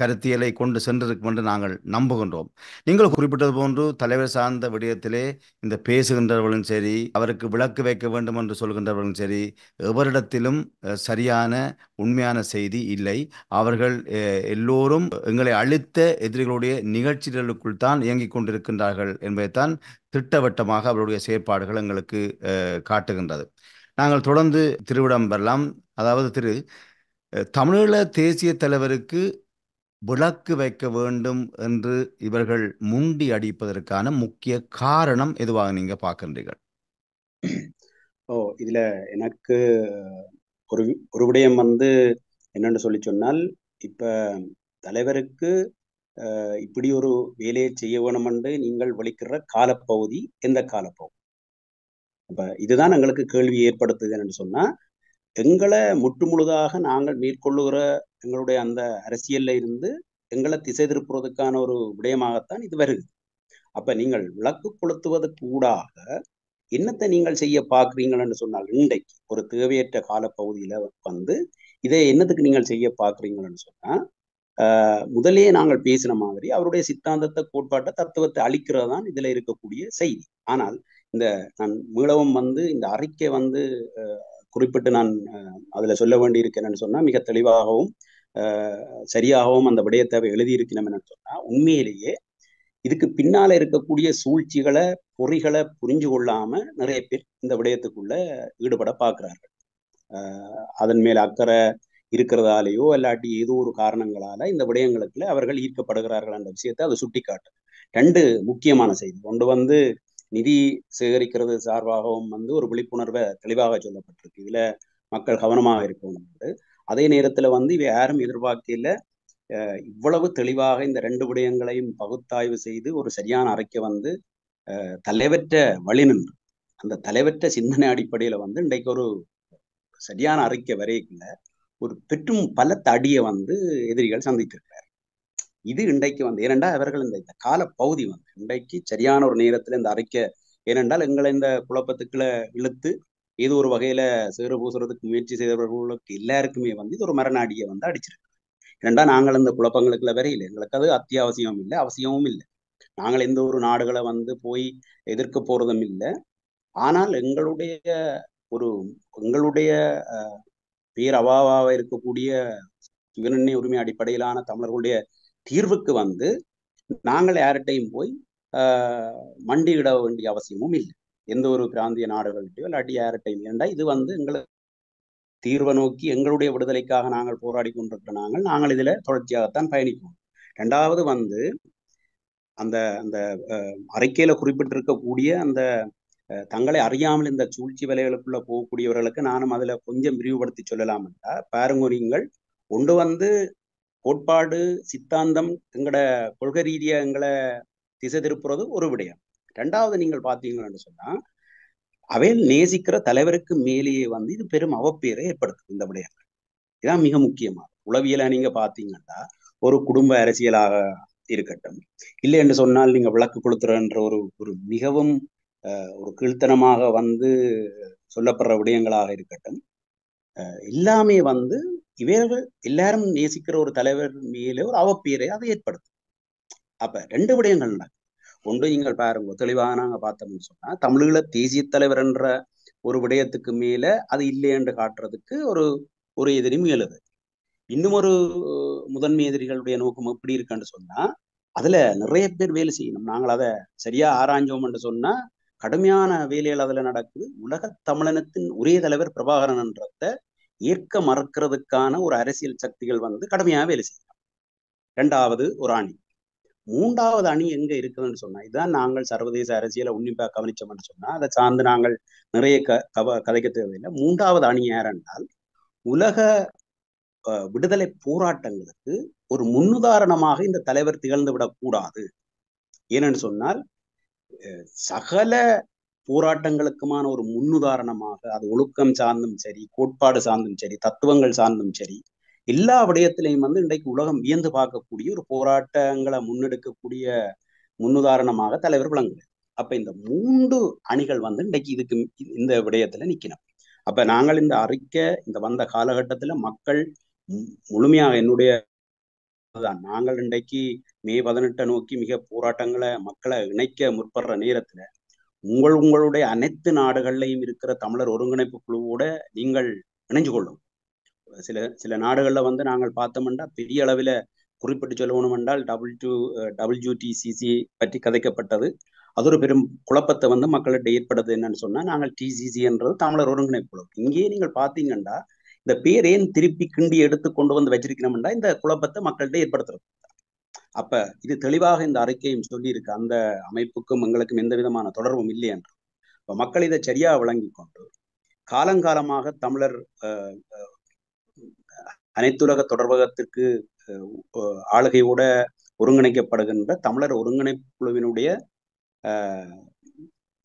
கருத்தியலை கொண்டு சென்றிருக்கும் என்று நாங்கள் நம்புகின்றோம் நீங்கள் குறிப்பிட்டது போன்று தலைவர் சார்ந்த விடயத்திலே இந்த பேசுகின்றவர்களும் சரி அவருக்கு விளக்கு வைக்க வேண்டும் என்று சொல்கின்றவர்களும் சரி எவரிடத்திலும் சரியான உண்மையான செய்தி இல்லை அவர்கள் எல்லோரும் எங்களை அழித்த எதிரிகளுடைய நிகழ்ச்சிகளுக்குள் தான் இயங்கிக் கொண்டிருக்கின்றார்கள் என்பதைத்தான் திட்டவட்டமாக அவருடைய செயற்பாடுகள் எங்களுக்கு காட்டுகின்றது நாங்கள் தொடர்ந்து திருவிடம் பெறலாம் அதாவது திரு தமிழீழ தேசிய தலைவருக்கு விளக்கு வைக்க வேண்டும் என்று இவர்கள் முண்டி அடிப்பதற்கான முக்கிய காரணம் எதுவாக நீங்க பார்க்கின்றீர்கள் ஓ இதுல எனக்கு ஒரு ஒரு விடயம் வந்து என்னன்னு சொல்லி சொன்னால் இப்ப தலைவருக்கு இப்படி ஒரு வேலையை செய்ய வேணும் என்று நீங்கள் வலிக்கிற காலப்பகுதி எந்த காலப்பகுதி அப்ப இதுதான் எங்களுக்கு கேள்வி ஏற்படுத்துது என்னென்னு சொன்னா எங்களை முற்று முழுதாக நாங்கள் மேற்கொள்ளுகிற எங்களுடைய அந்த அரசியல்ல இருந்து எங்களை திசை திருப்புறதுக்கான ஒரு விடயமாகத்தான் இது வருது அப்ப நீங்கள் விளக்கு கொளுத்துவது கூடாக என்னத்தை நீங்கள் செய்ய பார்க்குறீங்கன்னு சொன்னால் இன்றைக்கு ஒரு தேவையற்ற பகுதியில வந்து இதை என்னத்துக்கு நீங்கள் செய்ய பாக்குறீங்களன்னு சொன்னா முதலே நாங்கள் பேசின மாதிரி அவருடைய சித்தாந்தத்தை கோட்பாட்டை தத்துவத்தை அழிக்கிறது தான் இதுல இருக்கக்கூடிய செய்தி ஆனால் இந்த நான் மீளவும் வந்து இந்த அறிக்கை வந்து குறிப்பிட்டு நான் அதுல சொல்ல வேண்டியிருக்கிறேன்னு சொன்னா மிக தெளிவாகவும் சரியாகவும் அந்த விடயத்தை எழுதியிருக்கணும் என்று சொன்னா உண்மையிலேயே இதுக்கு பின்னால இருக்கக்கூடிய சூழ்ச்சிகளை பொறிகளை புரிஞ்சு கொள்ளாம நிறைய பேர் இந்த விடயத்துக்குள்ள ஈடுபட பார்க்கிறார்கள் அதன் மேல் அக்கறை இருக்கிறதாலேயோ இல்லாட்டி ஏதோ ஒரு காரணங்களால இந்த விடயங்களுக்குள்ள அவர்கள் ஈர்க்கப்படுகிறார்கள் என்ற விஷயத்தை அதை சுட்டி காட்டு ரெண்டு முக்கியமான செய்தி ஒன்று வந்து நிதி சேகரிக்கிறது சார்பாகவும் வந்து ஒரு விழிப்புணர்வை தெளிவாக சொல்லப்பட்டிருக்கு இதுல மக்கள் கவனமாக இருக்கணும் அதே நேரத்துல வந்து இவை யாரும் எதிர்பார்க்கல இவ்வளவு தெளிவாக இந்த ரெண்டு விடயங்களையும் பகுத்தாய்வு செய்து ஒரு சரியான அறிக்கை வந்து தலைவற்ற வழி நின்று அந்த தலைவற்ற சிந்தனை அடிப்படையில வந்து இன்றைக்கு ஒரு சரியான அறிக்கை வரையக்குள்ள ஒரு பெற்றும் பல தடியை வந்து எதிரிகள் சந்தித்திருக்கிறார் இது இன்றைக்கு வந்து ஏனென்றா அவர்கள் இந்த இந்த கால பகுதி வந்து இன்றைக்கு சரியான ஒரு நேரத்துல இந்த அறிக்கை ஏனென்றால் எங்களை இந்த குழப்பத்துக்குள்ள இழுத்து இது ஒரு வகையில சேறு பூசுறதுக்கு முயற்சி செய்தவர்களுக்கு எல்லாருக்குமே வந்து இது ஒரு மரநாடியை வந்து அடிச்சிருக்கு ஏனென்றா நாங்கள் இந்த குழப்பங்களுக்குள்ள இல்லை எங்களுக்கு அது அத்தியாவசியமும் இல்லை அவசியமும் இல்லை நாங்கள் எந்த ஒரு நாடுகளை வந்து போய் எதிர்க்க போறதும் இல்லை ஆனால் எங்களுடைய ஒரு எங்களுடைய பேர் அவாவாக இருக்கக்கூடிய சிவனெண்ணெய் உரிமை அடிப்படையிலான தமிழர்களுடைய தீர்வுக்கு வந்து நாங்கள் யார்கிட்டையும் போய் மண்டியிட வேண்டிய அவசியமும் இல்லை எந்த ஒரு பிராந்திய நாடுகள்கிட்டயோ இல்லாட்டி யார்கிட்டையும் ஏண்டா இது வந்து எங்களை தீர்வை நோக்கி எங்களுடைய விடுதலைக்காக நாங்கள் போராடி கொண்டிருக்கிற நாங்கள் நாங்கள் இதில் தொடர்ச்சியாகத்தான் பயணிப்போம் ரெண்டாவது வந்து அந்த அந்த அறிக்கையில குறிப்பிட்டிருக்கக்கூடிய அந்த தங்களை அறியாமல் இந்த சூழ்ச்சி வலைகளுக்குள்ள போகக்கூடியவர்களுக்கு நானும் அதுல கொஞ்சம் விரிவுபடுத்தி சொல்லலாம் என்றா பாருங்க நீங்கள் கொண்டு வந்து கோட்பாடு சித்தாந்தம் எங்களோட கொள்கை ரீதியாக எங்களை திசை திருப்புறது ஒரு விடயம் ரெண்டாவது நீங்கள் பார்த்தீங்கன்னு சொன்னால் அவையில் நேசிக்கிற தலைவருக்கு மேலேயே வந்து இது பெரும் அவப்பேரை ஏற்படுத்தும் இந்த விடயங்கள் இதான் மிக முக்கியமாக உளவியலை நீங்கள் பார்த்தீங்கன்னா ஒரு குடும்ப அரசியலாக இருக்கட்டும் இல்லை என்று சொன்னால் நீங்கள் விளக்கு கொளுத்துறன்ற ஒரு ஒரு மிகவும் ஒரு கீழ்த்தனமாக வந்து சொல்லப்படுற விடயங்களாக இருக்கட்டும் எல்லாமே வந்து இவர்கள் எல்லாரும் நேசிக்கிற ஒரு தலைவர் மேலே ஒரு அவப்பீரை அதை ஏற்படுத்தும் அப்ப ரெண்டு விடயங்கள் நடக்கும் ஒன்று நீங்கள் பாருங்க தெளிவாக நாங்கள் பார்த்தோம்னு சொன்னா தமிழீழ தேசிய தலைவர் என்ற ஒரு விடயத்துக்கு மேல அது இல்லை என்று காட்டுறதுக்கு ஒரு ஒரு எதிரி மேலது இன்னும் ஒரு முதன்மை எதிரிகளுடைய நோக்கம் எப்படி இருக்குன்னு சொன்னா அதுல நிறைய பேர் வேலை செய்யணும் நாங்கள் அதை சரியா ஆராய்ஞ்சோம் என்று சொன்னா கடுமையான வேலைகள் அதுல நடக்குது உலக தமிழனத்தின் ஒரே தலைவர் பிரபாகரன் என்றத ஏற்க மறுக்கிறதுக்கான ஒரு அரசியல் சக்திகள் வந்து கடுமையாக வேலை செய்யலாம் ரெண்டாவது ஒரு அணி மூன்றாவது அணி எங்க இருக்குதுன்னு சொன்னா இதுதான் நாங்கள் சர்வதேச அரசியலை உன்னிப்பா கவனிச்சோம்னு சொன்னா அதை சார்ந்து நாங்கள் நிறைய க கவ கதைக்க தேவையில்லை மூன்றாவது அணி யாரென்றால் உலக விடுதலை போராட்டங்களுக்கு ஒரு முன்னுதாரணமாக இந்த தலைவர் திகழ்ந்து விடக்கூடாது ஏனென்னு சொன்னால் சகல போராட்டங்களுக்குமான ஒரு முன்னுதாரணமாக அது ஒழுக்கம் சார்ந்தும் சரி கோட்பாடு சார்ந்தும் சரி தத்துவங்கள் சார்ந்தும் சரி எல்லா விடயத்திலையும் வந்து இன்றைக்கு உலகம் வியந்து பார்க்கக்கூடிய ஒரு போராட்டங்களை முன்னெடுக்கக்கூடிய முன்னுதாரணமாக தலைவர் விளங்குது அப்ப இந்த மூன்று அணிகள் வந்து இன்றைக்கு இதுக்கு இந்த விடயத்துல நிக்கணும் அப்ப நாங்கள் இந்த அறிக்கை இந்த வந்த காலகட்டத்துல மக்கள் முழுமையாக என்னுடைய நாங்கள் இன்றைக்கு மே பதினெட்டை நோக்கி மிக போராட்டங்களை மக்களை இணைக்க முற்படுற நேரத்துல உங்கள் உங்களுடைய அனைத்து நாடுகள்லையும் இருக்கிற தமிழர் ஒருங்கிணைப்பு குழுவோட நீங்கள் இணைஞ்சு கொள்ளும் சில சில நாடுகளில் வந்து நாங்கள் பார்த்தோம்னா பெரிய அளவில் குறிப்பிட்டு சொல்லணும் என்றால் டபுள் டூ டபிள்யூடிசிசி பற்றி கதைக்கப்பட்டது அது ஒரு பெரும் குழப்பத்தை வந்து மக்கள்கிட்ட ஏற்படுது என்னன்னு சொன்னால் நாங்கள் டிசிசி என்றது தமிழர் ஒருங்கிணைப்பு குழு இங்கேயே நீங்கள் பார்த்தீங்கன்னா இந்த பேர் ஏன் திருப்பி கிண்டி எடுத்து கொண்டு வந்து வச்சிருக்கணும்னா இந்த குழப்பத்தை மக்கள்கிட்ட ஏற்படுத்துறது அப்ப இது தெளிவாக இந்த அறிக்கையும் சொல்லியிருக்கு அந்த அமைப்புக்கும் எங்களுக்கும் எந்த விதமான தொடர்பும் இல்லை என்று இப்ப மக்கள் இதை சரியா விளங்கி கொண்டு காலங்காலமாக தமிழர் அனைத்துலக தொடர்பகத்திற்கு ஆளுகையோட ஒருங்கிணைக்கப்படுகின்ற தமிழர் ஒருங்கிணைப்புழுவினுடைய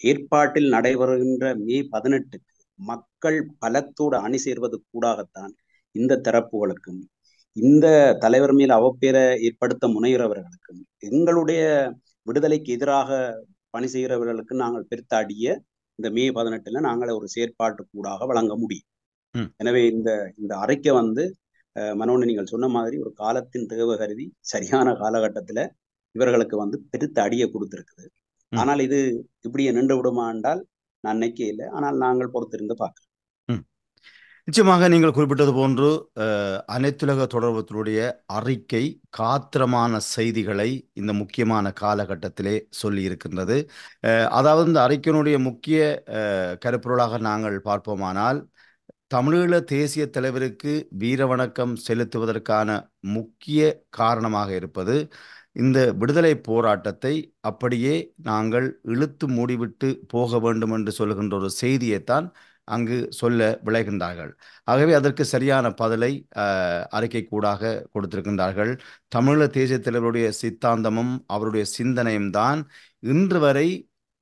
ஏற்பாட்டில் நடைபெறுகின்ற மே பதினெட்டுக்கு மக்கள் பலத்தோடு அணி சேர்வது கூடாகத்தான் இந்த தரப்புகளுக்கும் இந்த தலைவர் மேல் அவப்பேரை ஏற்படுத்த முனைகிறவர்களுக்கு எங்களுடைய விடுதலைக்கு எதிராக பணி செய்கிறவர்களுக்கு நாங்கள் பெருத்தாடிய இந்த மே பதினெட்டுல நாங்கள ஒரு செயற்பாட்டு கூடாக வழங்க முடியும் எனவே இந்த இந்த அறிக்கை வந்து மனோன்னு நீங்கள் சொன்ன மாதிரி ஒரு காலத்தின் தேவை கருதி சரியான காலகட்டத்துல இவர்களுக்கு வந்து பெருத்த அடிய கொடுத்துருக்குது ஆனால் இது இப்படியே நின்று விடுமா என்றால் நான் நினைக்க இல்லை ஆனால் நாங்கள் பொறுத்திருந்து பார்க்கலாம் நிச்சயமாக நீங்கள் குறிப்பிட்டது போன்று அனைத்துலக தொடர்புத்தினுடைய அறிக்கை காத்திரமான செய்திகளை இந்த முக்கியமான காலகட்டத்திலே சொல்லியிருக்கின்றது அதாவது இந்த அறிக்கையினுடைய முக்கிய கருப்பொருளாக நாங்கள் பார்ப்போமானால் தமிழீழ தேசிய தலைவருக்கு வீரவணக்கம் செலுத்துவதற்கான முக்கிய காரணமாக இருப்பது இந்த விடுதலை போராட்டத்தை அப்படியே நாங்கள் இழுத்து மூடிவிட்டு போக வேண்டும் என்று சொல்கின்ற ஒரு செய்தியைத்தான் அங்கு சொல்ல விளைகின்றார்கள் ஆகவே அதற்கு சரியான பதிலை அறிக்கை கூடாக கொடுத்திருக்கின்றார்கள் தமிழீழ தேசிய தலைவருடைய சித்தாந்தமும் அவருடைய சிந்தனையும் தான் இன்று வரை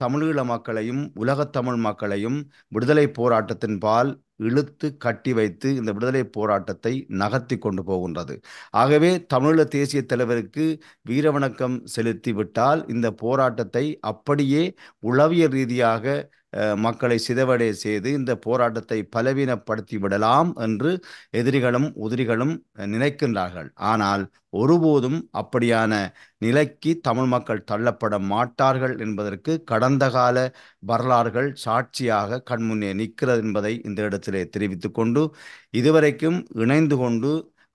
தமிழீழ மக்களையும் உலகத்தமிழ் மக்களையும் விடுதலை போராட்டத்தின் பால் இழுத்து கட்டி வைத்து இந்த விடுதலை போராட்டத்தை நகர்த்தி கொண்டு போகின்றது ஆகவே தமிழீழ தேசிய தலைவருக்கு வீரவணக்கம் செலுத்திவிட்டால் இந்த போராட்டத்தை அப்படியே உளவியல் ரீதியாக மக்களை சிதவடைய செய்து இந்த போராட்டத்தை பலவீனப்படுத்தி விடலாம் என்று எதிரிகளும் உதிரிகளும் நினைக்கின்றார்கள் ஆனால் ஒருபோதும் அப்படியான நிலைக்கு தமிழ் மக்கள் தள்ளப்பட மாட்டார்கள் என்பதற்கு கடந்த கால வரலாறுகள் சாட்சியாக கண்முன்னே நிற்கிறது என்பதை இந்த இடத்திலே தெரிவித்து கொண்டு இதுவரைக்கும் இணைந்து கொண்டு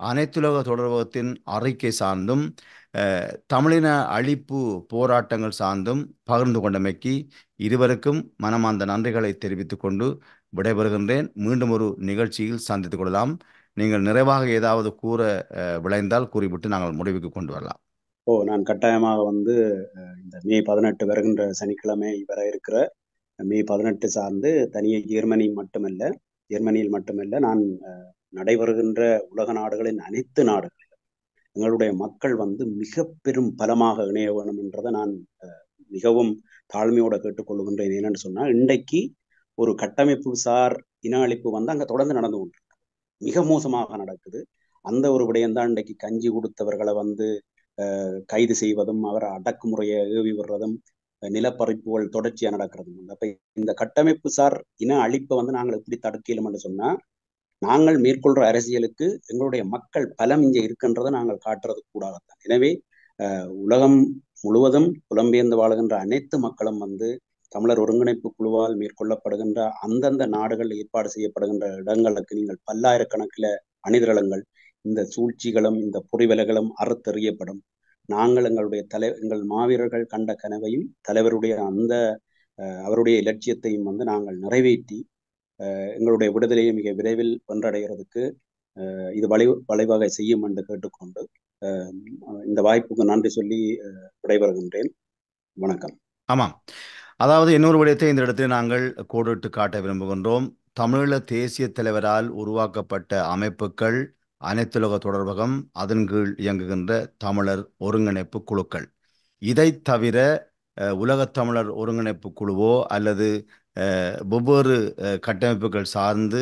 அனைத்துலக தொடர்பகத்தின் அறிக்கை சார்ந்தும் தமிழின அழிப்பு போராட்டங்கள் சார்ந்தும் பகிர்ந்து கொண்டமைக்கு இருவருக்கும் மனமார்ந்த நன்றிகளை தெரிவித்துக் கொண்டு விடைபெறுகின்றேன் மீண்டும் ஒரு நிகழ்ச்சியில் சந்தித்துக் கொள்ளலாம் நீங்கள் நிறைவாக ஏதாவது கூற விளைந்தால் கூறிவிட்டு நாங்கள் முடிவுக்கு கொண்டு வரலாம் ஓ நான் கட்டாயமாக வந்து இந்த மே பதினெட்டு வருகின்ற சனிக்கிழமை இவர இருக்கிற மே பதினெட்டு சார்ந்து தனியை ஜெர்மனி மட்டுமல்ல ஜெர்மனியில் மட்டுமல்ல நான் நடைபெறுகின்ற உலக நாடுகளின் அனைத்து நாடுகளிலும் எங்களுடைய மக்கள் வந்து மிக பெரும் பலமாக இணைய வேணும் என்றதை நான் மிகவும் தாழ்மையோட கேட்டுக்கொள்கின்றேன் என்னன்னு சொன்னா இன்றைக்கு ஒரு கட்டமைப்பு சார் இன அழிப்பு வந்து அங்க தொடர்ந்து நடந்து கொண்டிருக்கு மிக மோசமாக நடக்குது அந்த ஒரு விடயம்தான் இன்றைக்கு கஞ்சி கொடுத்தவர்களை வந்து கைது செய்வதும் அவரை அடக்குமுறையை ஏவி விடுறதும் நிலப்பறிப்புகள் தொடர்ச்சியா நடக்கிறது அப்ப இந்த கட்டமைப்பு சார் இன அழிப்பை வந்து நாங்கள் எப்படி என்று சொன்னா நாங்கள் மேற்கொள்ற அரசியலுக்கு எங்களுடைய மக்கள் பலம் இங்கே இருக்கின்றதை நாங்கள் காட்டுறது கூடாதான் எனவே உலகம் முழுவதும் புலம்பெயர்ந்து வாழுகின்ற அனைத்து மக்களும் வந்து தமிழர் ஒருங்கிணைப்பு குழுவால் மேற்கொள்ளப்படுகின்ற அந்தந்த நாடுகள் ஏற்பாடு செய்யப்படுகின்ற இடங்களுக்கு நீங்கள் பல்லாயிரக்கணக்கில் அணிதிரளங்கள் இந்த சூழ்ச்சிகளும் இந்த புரிவலைகளும் அறுத்தறியப்படும் நாங்கள் எங்களுடைய தலை எங்கள் மாவீரர்கள் கண்ட கனவையும் தலைவருடைய அந்த அவருடைய இலட்சியத்தையும் வந்து நாங்கள் நிறைவேற்றி எங்களுடைய விடுதலையை மிக விரைவில் ஒன்றடைகிறதுக்கு இது வலை வளைவாக செய்யும் என்று கேட்டுக்கொண்டு இந்த வாய்ப்புக்கு நன்றி சொல்லி விடைபெறுகின்றேன் வணக்கம் ஆமாம் அதாவது இன்னொரு விடயத்தை இந்த இடத்தில் நாங்கள் கோடிட்டு காட்ட விரும்புகின்றோம் தமிழீழ தேசிய தலைவரால் உருவாக்கப்பட்ட அமைப்புகள் அனைத்துலக தொடர்பகம் அதன் கீழ் இயங்குகின்ற தமிழர் ஒருங்கிணைப்பு குழுக்கள் இதை தவிர உலகத் தமிழர் ஒருங்கிணைப்பு குழுவோ அல்லது ஒவ்வொரு கட்டமைப்புகள் சார்ந்து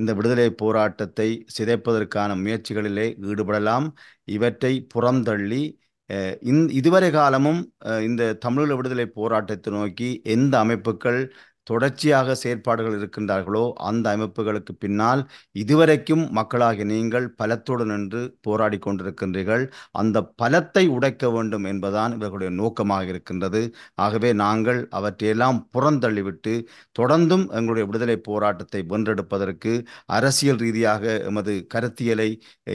இந்த விடுதலை போராட்டத்தை சிதைப்பதற்கான முயற்சிகளிலே ஈடுபடலாம் இவற்றை புறந்தள்ளி இந் இதுவரை காலமும் இந்த தமிழீழ விடுதலை போராட்டத்தை நோக்கி எந்த அமைப்புகள் தொடர்ச்சியாக செயற்பாடுகள் இருக்கின்றார்களோ அந்த அமைப்புகளுக்கு பின்னால் இதுவரைக்கும் மக்களாகிய நீங்கள் பலத்தோடு நின்று போராடி கொண்டிருக்கின்றீர்கள் அந்த பலத்தை உடைக்க வேண்டும் என்பதுதான் இவர்களுடைய நோக்கமாக இருக்கின்றது ஆகவே நாங்கள் அவற்றையெல்லாம் புறந்தள்ளிவிட்டு தொடர்ந்தும் எங்களுடைய விடுதலை போராட்டத்தை வென்றெடுப்பதற்கு அரசியல் ரீதியாக எமது கருத்தியலை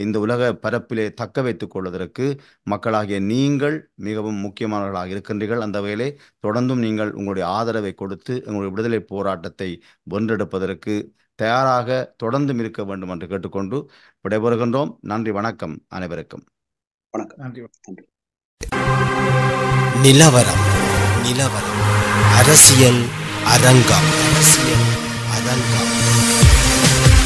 இந்த உலக பரப்பிலே தக்க வைத்துக் கொள்வதற்கு மக்களாகிய நீங்கள் மிகவும் முக்கியமானவர்களாக இருக்கின்றீர்கள் அந்த வகையிலே தொடர்ந்தும் நீங்கள் உங்களுடைய ஆதரவை கொடுத்து எங்களுடைய விடுதலை போராட்டத்தை ஒன்றெடுப்பதற்கு தயாராக தொடர்ந்தும் இருக்க வேண்டும் என்று கேட்டுக்கொண்டு விடைபெறுகின்றோம் நன்றி வணக்கம் அனைவருக்கும் நிலவரம் நிலவரம் அரசியல் அரங்கம் அரசியல் அரங்கம்